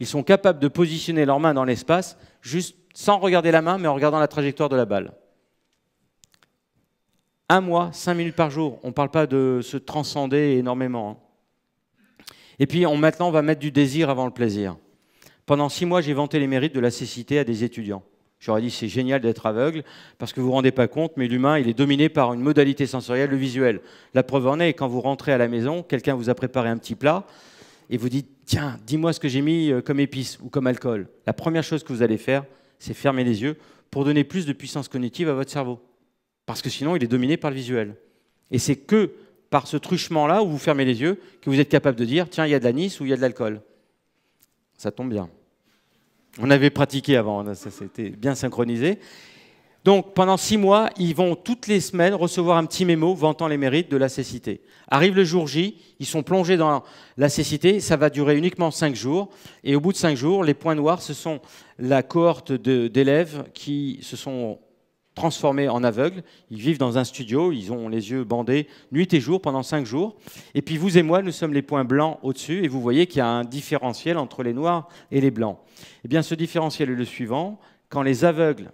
Ils sont capables de positionner leurs mains dans l'espace juste sans regarder la main, mais en regardant la trajectoire de la balle. Un mois, cinq minutes par jour. On ne parle pas de se transcender énormément. Hein. Et puis on, maintenant, on va mettre du désir avant le plaisir. Pendant six mois, j'ai vanté les mérites de la cécité à des étudiants. J'aurais dit c'est génial d'être aveugle parce que vous vous rendez pas compte, mais l'humain il est dominé par une modalité sensorielle, le visuel. La preuve en est, quand vous rentrez à la maison, quelqu'un vous a préparé un petit plat et vous dites tiens, dis-moi ce que j'ai mis euh, comme épice ou comme alcool. La première chose que vous allez faire, c'est fermer les yeux pour donner plus de puissance cognitive à votre cerveau. Parce que sinon, il est dominé par le visuel. Et c'est que par ce truchement-là, où vous fermez les yeux, que vous êtes capable de dire, tiens, il y a de l'anis ou il y a de l'alcool. Ça tombe bien. On avait pratiqué avant, hein, ça s'était bien synchronisé. Donc pendant six mois, ils vont toutes les semaines recevoir un petit mémo vantant les mérites de la cécité. Arrive le jour J, ils sont plongés dans la cécité, ça va durer uniquement cinq jours, et au bout de cinq jours, les points noirs, ce sont la cohorte d'élèves qui se sont transformés en aveugles. Ils vivent dans un studio, ils ont les yeux bandés nuit et jour pendant cinq jours. Et puis vous et moi, nous sommes les points blancs au-dessus, et vous voyez qu'il y a un différentiel entre les noirs et les blancs. Eh bien, ce différentiel est le suivant quand les aveugles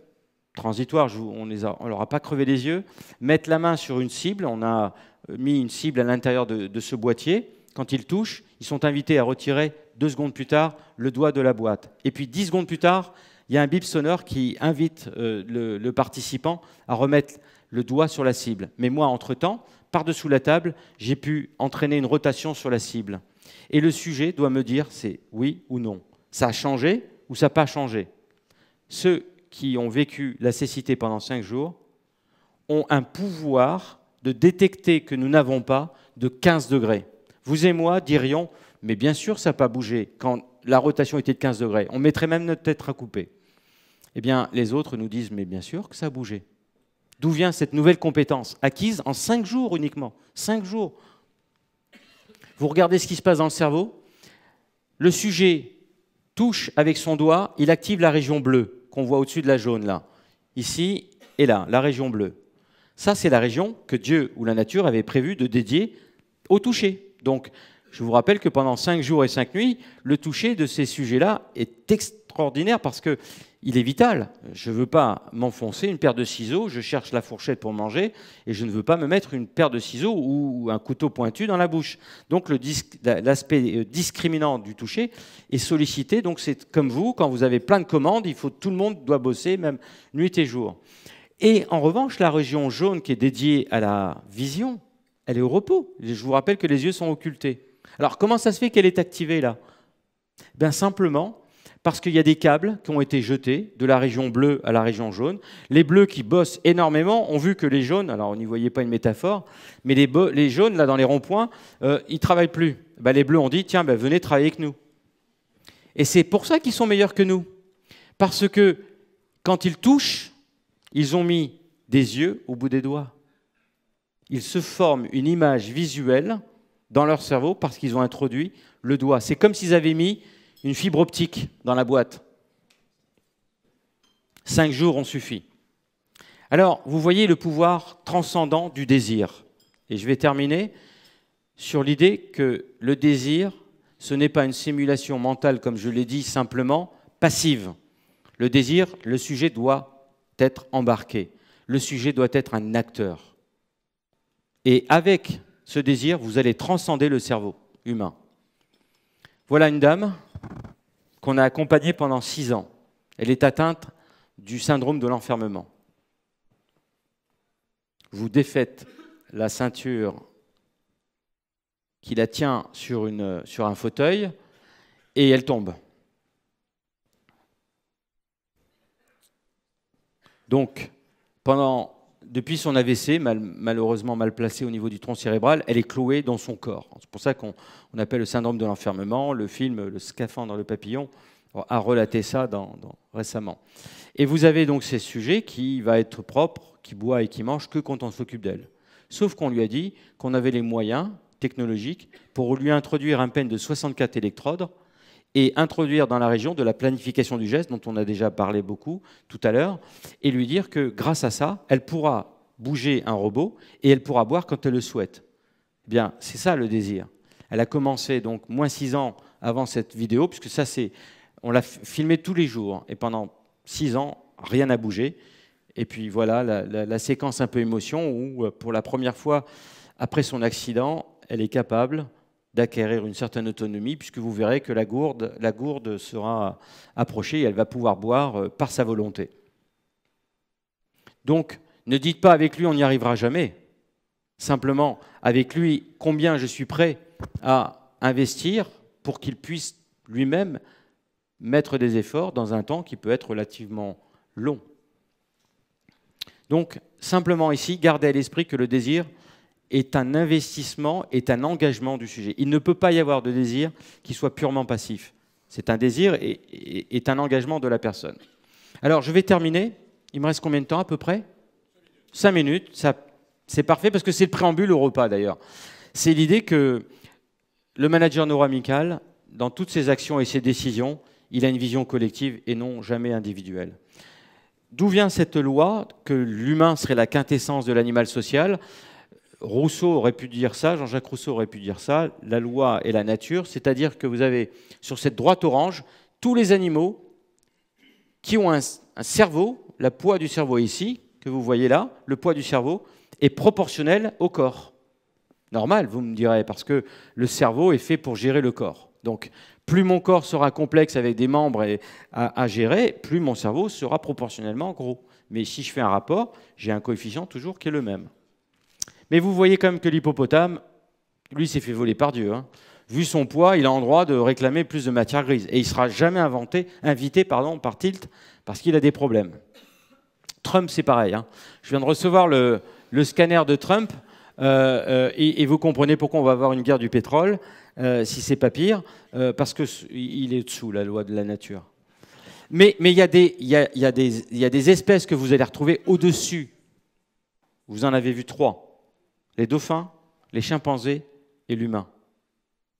transitoires, on ne leur a pas crevé les yeux, mettent la main sur une cible, on a euh, mis une cible à l'intérieur de, ce boîtier, quand ils touchent, ils sont invités à retirer deux secondes plus tard le doigt de la boîte. Et puis dix secondes plus tard, il y a un bip sonore qui invite euh, le, participant à remettre le doigt sur la cible. Mais moi, entre-temps, par-dessous la table, j'ai pu entraîner une rotation sur la cible. Et le sujet doit me dire c'est oui ou non. Ça a changé ou ça n'a pas changé. Ceux qui ont vécu la cécité pendant cinq jours ont un pouvoir de détecter que nous n'avons pas de 15 degrés. Vous et moi dirions, mais bien sûr, ça n'a pas bougé quand la rotation était de 15 degrés. On mettrait même notre tête à couper. Eh bien, les autres nous disent, mais bien sûr que ça a bougé. D'où vient cette nouvelle compétence acquise en cinq jours uniquement Cinq jours. Vous regardez ce qui se passe dans le cerveau. Le sujet touche avec son doigt, il active la région bleue qu'on voit au-dessus de la jaune là. Ici et là, la région bleue. Ça, c'est la région que Dieu ou la nature avait prévu de dédier au toucher. Donc, je vous rappelle que pendant cinq jours et cinq nuits, le toucher de ces sujets-là est extraordinaire parce que il est vital. Je ne veux pas m'enfoncer une paire de ciseaux, je cherche la fourchette pour manger, et je ne veux pas me mettre une paire de ciseaux ou un couteau pointu dans la bouche. Donc l'aspect euh, discriminant du toucher est sollicité. Donc c'est comme vous, quand vous avez plein de commandes, il faut tout le monde doit bosser, même nuit et jour. Et en revanche, la région jaune qui est dédiée à la vision, elle est au repos. Je vous rappelle que les yeux sont occultés. Alors comment ça se fait qu'elle est activée là Ben simplement parce qu'il y a des câbles qui ont été jetés de la région bleue à la région jaune. Les bleus qui bossent énormément ont vu que les jaunes, alors on n'y voyait pas une métaphore, mais les, jaunes, là, dans les ronds-points, euh, ils ne travaillent plus. Bah, les bleus ont dit, tiens, bah, venez travailler avec nous. Et c'est pour ça qu'ils sont meilleurs que nous. Parce que quand ils touchent, ils ont mis des yeux au bout des doigts. Ils se forment une image visuelle dans leur cerveau parce qu'ils ont introduit le doigt. C'est comme s'ils avaient mis une fibre optique dans la boîte. Cinq jours ont suffit. Alors, vous voyez le pouvoir transcendant du désir. Et je vais terminer sur l'idée que le désir, ce n'est pas une simulation mentale, comme je l'ai dit, simplement passive. Le désir, le sujet doit être embarqué. Le sujet doit être un acteur. Et avec ce désir, vous allez transcender le cerveau humain. Voilà une dame qu'on a accompagné pendant six ans. Elle est atteinte du syndrome de l'enfermement. Vous défaites la ceinture qui la tient sur, sur un fauteuil et elle tombe. Donc, pendant depuis son AVC, malheureusement mal placé au niveau du tronc cérébral, elle est clouée dans son corps. C'est pour ça qu'on appelle le syndrome de l'enfermement. Le film Le scaphandre, le papillon a relaté ça récemment. Et vous avez donc ces sujets qui va être propre, qui boit et qui mange que quand on s'occupe d'elle. Sauf qu'on lui a dit qu'on avait les moyens technologiques pour lui introduire un peine de 64 électrodes et introduire dans la région de la planification du geste, dont on a déjà parlé beaucoup tout à l'heure, et lui dire que grâce à ça, elle pourra bouger un robot et elle pourra boire quand elle le souhaite. Eh bien, c'est ça le désir. Elle a commencé donc moins six ans avant cette vidéo, puisque ça c'est, on l'a filmé tous les jours et pendant six ans rien n'a bougé. Et puis voilà la, la, séquence un peu émotion où euh, pour la première fois après son accident, elle est capable d'acquérir une certaine autonomie, puisque vous verrez que la gourde, la gourde sera approchée et elle va pouvoir boire euh, par sa volonté. Donc, ne dites pas avec lui on n'y arrivera jamais. Simplement, avec lui, combien je suis prêt à investir pour qu'il puisse lui-même mettre des efforts dans un temps qui peut être relativement long. Donc, simplement ici, gardez à l'esprit que le désir est un investissement, est un engagement du sujet. Il ne peut pas y avoir de désir qui soit purement passif. C'est un désir et, est un engagement de la personne. Alors, je vais terminer. Il me reste combien de temps à peu près Cinq minutes. Ça, c'est parfait parce que c'est le préambule au repas d'ailleurs. C'est l'idée que le manager neuroamical, dans toutes ses actions et ses décisions, il a une vision collective et non jamais individuelle. D'où vient cette loi que l'humain serait la quintessence de l'animal social Rousseau aurait pu dire ça, Jean-Jacques Rousseau aurait pu dire ça, la loi et la nature, c'est-à-dire que vous avez sur cette droite orange tous les animaux qui ont un, cerveau, la poids du cerveau ici, que vous voyez là, le poids du cerveau, est proportionnel au corps. Normal, vous me direz, parce que le cerveau est fait pour gérer le corps. Donc, plus mon corps sera complexe avec des membres à gérer, plus mon cerveau sera proportionnellement gros. Mais si je fais un rapport, j'ai un coefficient toujours qui est le même. Mais vous voyez quand même que l'hippopotame, lui, s'est fait voler par Dieu. Hein. Vu son poids, il a en droit de réclamer plus de matière grise. Et il ne sera jamais inventé, invité pardon, par Tilt parce qu'il a des problèmes. Trump, c'est pareil. Hein. Je viens de recevoir le, scanner de Trump. Euh, euh, et, vous comprenez pourquoi on va avoir une guerre du pétrole, euh, si si n'est pas pire, parce qu'il est dessous la loi de la nature. Mais il y, a, des espèces que vous allez retrouver au-dessus. Vous en avez vu trois les dauphins, les chimpanzés et l'humain.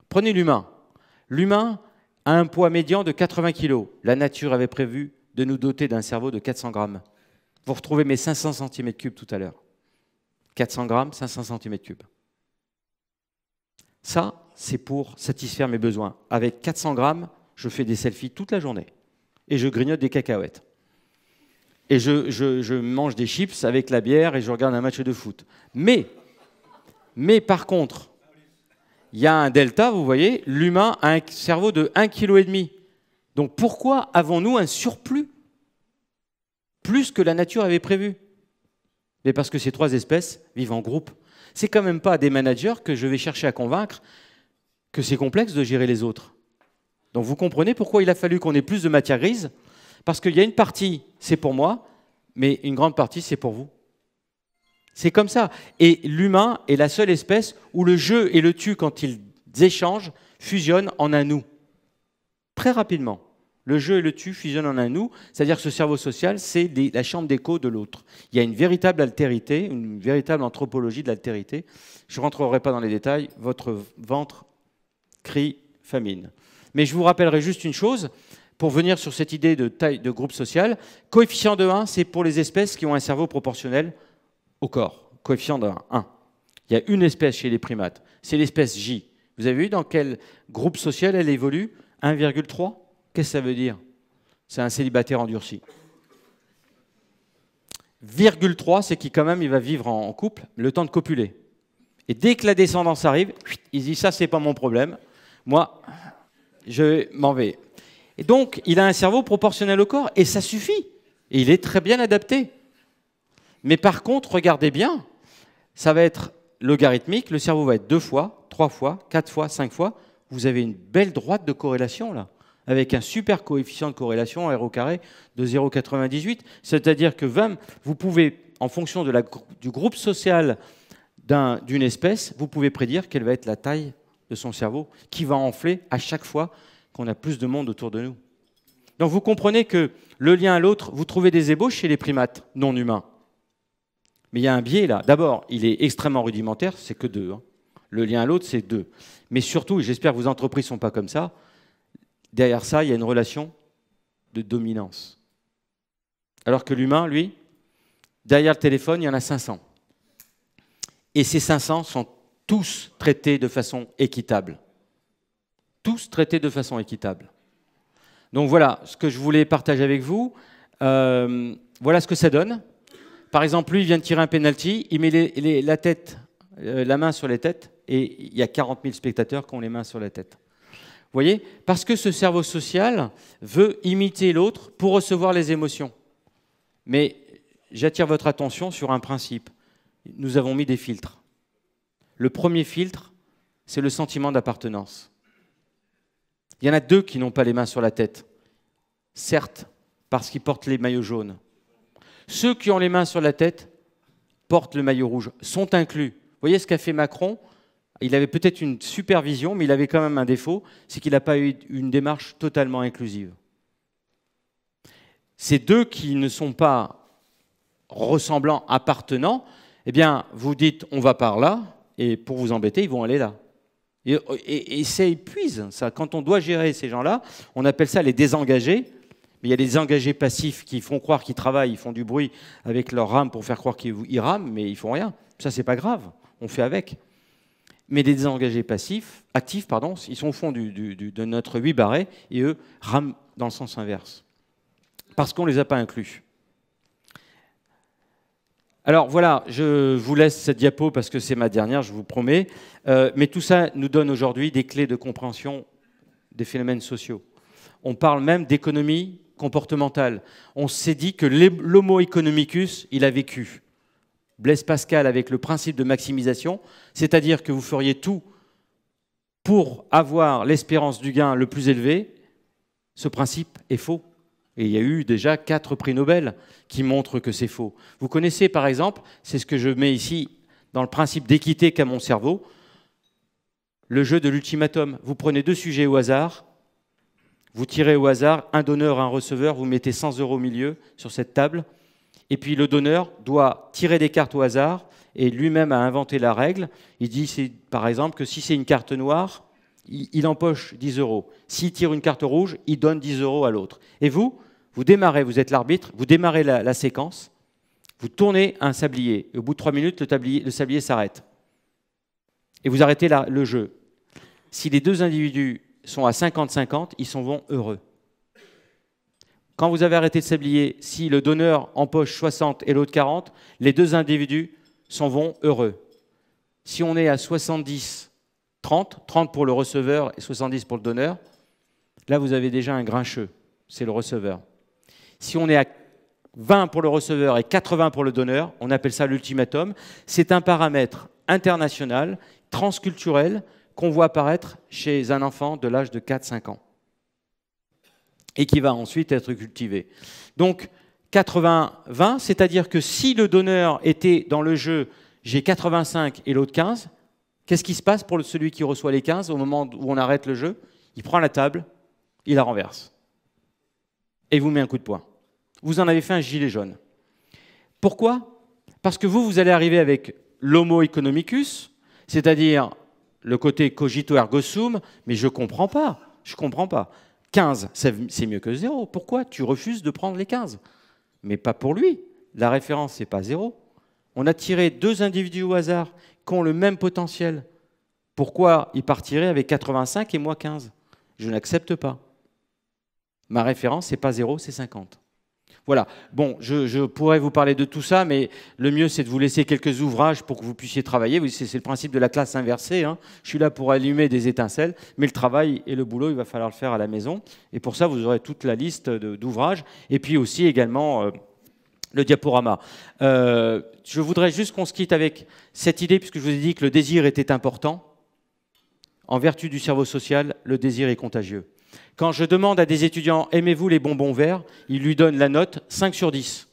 Prenez l'humain. L'humain a un poids médian de 80 kg. La nature avait prévu de nous doter d'un cerveau de 400 grammes. Vous retrouvez mes 500 cm3 tout à l'heure. 400 grammes, 500 cm3. Ça, c'est pour satisfaire mes besoins. Avec 400 grammes, je fais des selfies toute la journée. Et je grignote des cacahuètes. Et je, je mange des chips avec la bière et je regarde un match de foot. Mais mais par contre, il y a un delta, vous voyez, l'humain a un cerveau de 1,5 kg. Donc pourquoi avons-nous un surplus Plus que la nature avait prévu. Mais parce que ces trois espèces vivent en groupe. C'est quand même pas des managers que je vais chercher à convaincre que c'est complexe de gérer les autres. Donc vous comprenez pourquoi il a fallu qu'on ait plus de matière grise Parce qu'il y a une partie, c'est pour moi, mais une grande partie, c'est pour vous. C'est comme ça. Et l'humain est la seule espèce où le jeu et le tu, quand ils échangent, fusionnent en un nous. Très rapidement. Le jeu et le tu fusionnent en un nous, c'est-à-dire que ce cerveau social, c'est la chambre d'écho de l'autre. Il y a une véritable altérité, une véritable anthropologie de l'altérité. Je ne rentrerai pas dans les détails, votre ventre crie famine. Mais je vous rappellerai juste une chose, pour venir sur cette idée de taille de groupe social. Coefficient de 1, c'est pour les espèces qui ont un cerveau proportionnel au corps, coefficient de 1. Il y a une espèce chez les primates, c'est l'espèce J. Vous avez vu dans quel groupe social elle évolue 1,3 Qu'est-ce que ça veut dire C'est un célibataire endurci. 1,3, c'est qu'il quand même il va vivre en couple le temps de copuler. Et dès que la descendance arrive, il dit ça c'est pas mon problème. Moi, je m'en vais. Et donc, il a un cerveau proportionnel au corps et ça suffit. Et il est très bien adapté. Mais par contre, regardez bien, ça va être logarithmique, le cerveau va être deux fois, trois fois, quatre fois, cinq fois. Vous avez une belle droite de corrélation là, avec un super coefficient de corrélation R au carré de 0,98. C'est-à-dire que vous pouvez, en fonction du groupe social d'une espèce, vous pouvez prédire quelle va être la taille de son cerveau, qui va enfler à chaque fois qu'on a plus de monde autour de nous. Donc vous comprenez que le lien à l'autre, vous trouvez des ébauches chez les primates non humains. Mais il y a un biais là. D'abord, il est extrêmement rudimentaire, c'est que deux. Hein. Le lien à l'autre, c'est deux. Mais surtout, j'espère que vos entreprises ne sont pas comme ça, derrière ça, il y a une relation de dominance. Alors que l'humain, lui, derrière le téléphone, il y en a 500. Et ces 500 sont tous traités de façon équitable. Tous traités de façon équitable. Donc voilà ce que je voulais partager avec vous. Euh, voilà ce que ça donne. Par exemple, lui, il vient de tirer un penalty, il met la, tête, euh, la main sur les têtes, et il y a 40 000 spectateurs qui ont les mains sur la tête. Vous voyez Parce que ce cerveau social veut imiter l'autre pour recevoir les émotions. Mais j'attire votre attention sur un principe. Nous avons mis des filtres. Le premier filtre, c'est le sentiment d'appartenance. Il y en a deux qui n'ont pas les mains sur la tête. Certes, parce qu'ils portent les maillots jaunes. Ceux qui ont les mains sur la tête portent le maillot rouge, sont inclus. Vous voyez ce qu'a fait Macron Il avait peut-être une supervision, mais il avait quand même un défaut, c'est qu'il n'a pas eu une démarche totalement inclusive. Ces deux qui ne sont pas ressemblants, appartenants, eh bien, vous dites on va par là, et pour vous embêter, ils vont aller là. Et, et ça épuise, ça. Quand on doit gérer ces gens-là, on appelle ça les désengagés il y a des engagés passifs qui font croire qu'ils travaillent, ils font du bruit avec leur rame pour faire croire qu'ils rament, mais ils font rien. Ça, c'est pas grave, on fait avec. Mais des engagés passifs, actifs, pardon, ils sont au fond du, de notre huit barré et eux rament dans le sens inverse. Parce qu'on ne les a pas inclus. Alors voilà, je vous laisse cette diapo parce que c'est ma dernière, je vous promets. Euh, mais tout ça nous donne aujourd'hui des clés de compréhension des phénomènes sociaux. On parle même d'économie Comportemental. On s'est dit que l'homo economicus, il a vécu. Blaise Pascal avec le principe de maximisation, c'est-à-dire que vous feriez tout pour avoir l'espérance du gain le plus élevé, ce principe est faux. Et il y a eu déjà quatre prix Nobel qui montrent que c'est faux. Vous connaissez par exemple, c'est ce que je mets ici dans le principe d'équité qu'a mon cerveau, le jeu de l'ultimatum. Vous prenez deux sujets au hasard, vous tirez au hasard un donneur, un receveur, vous mettez 100 euros au milieu sur cette table. Et puis le donneur doit tirer des cartes au hasard et lui-même a inventé la règle. Il dit par exemple que si c'est une carte noire, il empoche 10 euros. S'il tire une carte rouge, il donne 10 euros à l'autre. Et vous, vous démarrez, vous êtes l'arbitre, vous démarrez la, séquence, vous tournez un sablier. au bout de 3 minutes, le, sablier s'arrête. Et vous arrêtez le jeu. Si les deux individus sont à 50-50, ils s'en vont heureux. Quand vous avez arrêté de sablier, si le donneur empoche 60 et l'autre 40, les deux individus s'en vont heureux. Si on est à 70-30, 30 pour le receveur et 70 pour le donneur, là vous avez déjà un grincheux, c'est le receveur. Si on est à 20 pour le receveur et 80 pour le donneur, on appelle ça l'ultimatum, c'est un paramètre international, transculturel, qu'on voit apparaître chez un enfant de l'âge de 4-5 ans et qui va ensuite être cultivé. Donc 80-20, c'est-à-dire que si le donneur était dans le jeu, j'ai 85 et l'autre 15, qu'est-ce qui se passe pour celui qui reçoit les 15 au moment où on arrête le jeu Il prend la table, il la renverse et vous met un coup de poing. Vous en avez fait un gilet jaune. Pourquoi Parce que vous, vous allez arriver avec l'homo economicus, c'est-à-dire le côté cogito ergo sum, mais je comprends pas, je comprends pas. 15, c'est mieux que 0. Pourquoi tu refuses de prendre les 15 Mais pas pour lui. La référence, n'est pas 0. On a tiré deux individus au hasard qui ont le même potentiel. Pourquoi il partirait avec 85 et moi 15 Je n'accepte pas. Ma référence, n'est pas 0, c'est 50. Voilà. Bon, je, pourrais vous parler de tout ça, mais le mieux, c'est de vous laisser quelques ouvrages pour que vous puissiez travailler. C'est le principe de la classe inversée. Hein. Je suis là pour allumer des étincelles, mais le travail et le boulot, il va falloir le faire à la maison. Et pour ça, vous aurez toute la liste d'ouvrages. Et puis aussi, également, euh, le diaporama. Euh, je voudrais juste qu'on se quitte avec cette idée, puisque je vous ai dit que le désir était important. En vertu du cerveau social, le désir est contagieux. Quand je demande à des étudiants aimez-vous les bonbons verts, ils lui donnent la note 5 sur 10.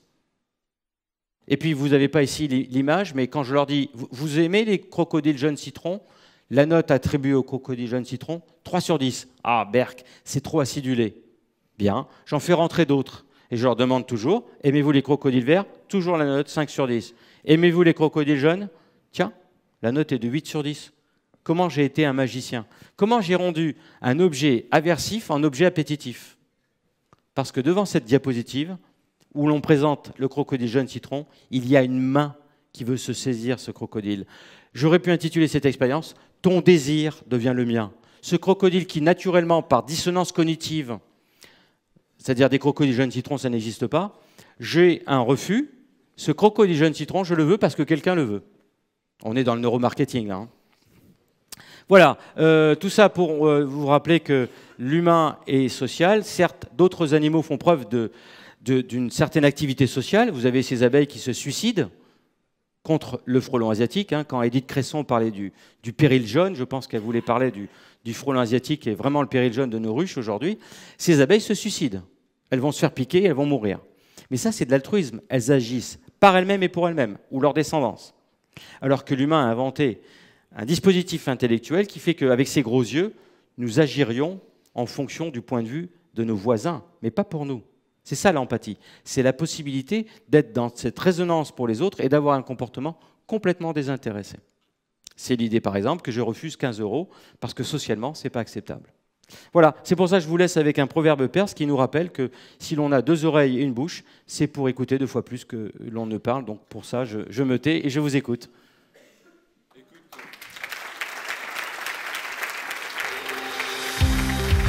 Et puis vous n'avez pas ici l'image, mais quand je leur dis vous aimez les crocodiles jeunes citrons, la note attribuée aux crocodiles jeunes citrons, 3 sur 10. Ah, Berck, c'est trop acidulé. Bien, j'en fais rentrer d'autres. Et je leur demande toujours, aimez-vous les crocodiles verts Toujours la note 5 sur 10. Aimez-vous les crocodiles jaunes, Tiens, la note est de 8 sur 10 comment j'ai été un magicien, comment j'ai rendu un objet aversif en objet appétitif. Parce que devant cette diapositive, où l'on présente le crocodile jeune citron, il y a une main qui veut se saisir ce crocodile. J'aurais pu intituler cette expérience Ton désir devient le mien. Ce crocodile qui, naturellement, par dissonance cognitive, c'est-à-dire des crocodiles jeunes citrons, ça n'existe pas, j'ai un refus, ce crocodile jeune citron, je le veux parce que quelqu'un le veut. On est dans le neuromarketing. là. Hein. Voilà, euh, tout ça pour euh, vous rappeler que l'humain est social. Certes, d'autres animaux font preuve d'une certaine activité sociale. Vous avez ces abeilles qui se suicident contre le frelon asiatique. Hein. Quand Edith Cresson parlait du, péril jaune, je pense qu'elle voulait parler du, du frelon asiatique et vraiment le péril jaune de nos ruches aujourd'hui. Ces abeilles se suicident. Elles vont se faire piquer, elles vont mourir. Mais ça, c'est de l'altruisme. Elles agissent par elles-mêmes et pour elles-mêmes, ou leur descendance. Alors que l'humain a inventé un dispositif intellectuel qui fait qu'avec ses gros yeux, nous agirions en fonction du point de vue de nos voisins, mais pas pour nous. C'est ça l'empathie. C'est la possibilité d'être dans cette résonance pour les autres et d'avoir un comportement complètement désintéressé. C'est l'idée, par exemple, que je refuse 15 euros parce que socialement, ce n'est pas acceptable. Voilà, c'est pour ça que je vous laisse avec un proverbe perse qui nous rappelle que si l'on a deux oreilles et une bouche, c'est pour écouter deux fois plus que l'on ne parle. Donc pour ça, je, je me tais et je vous écoute.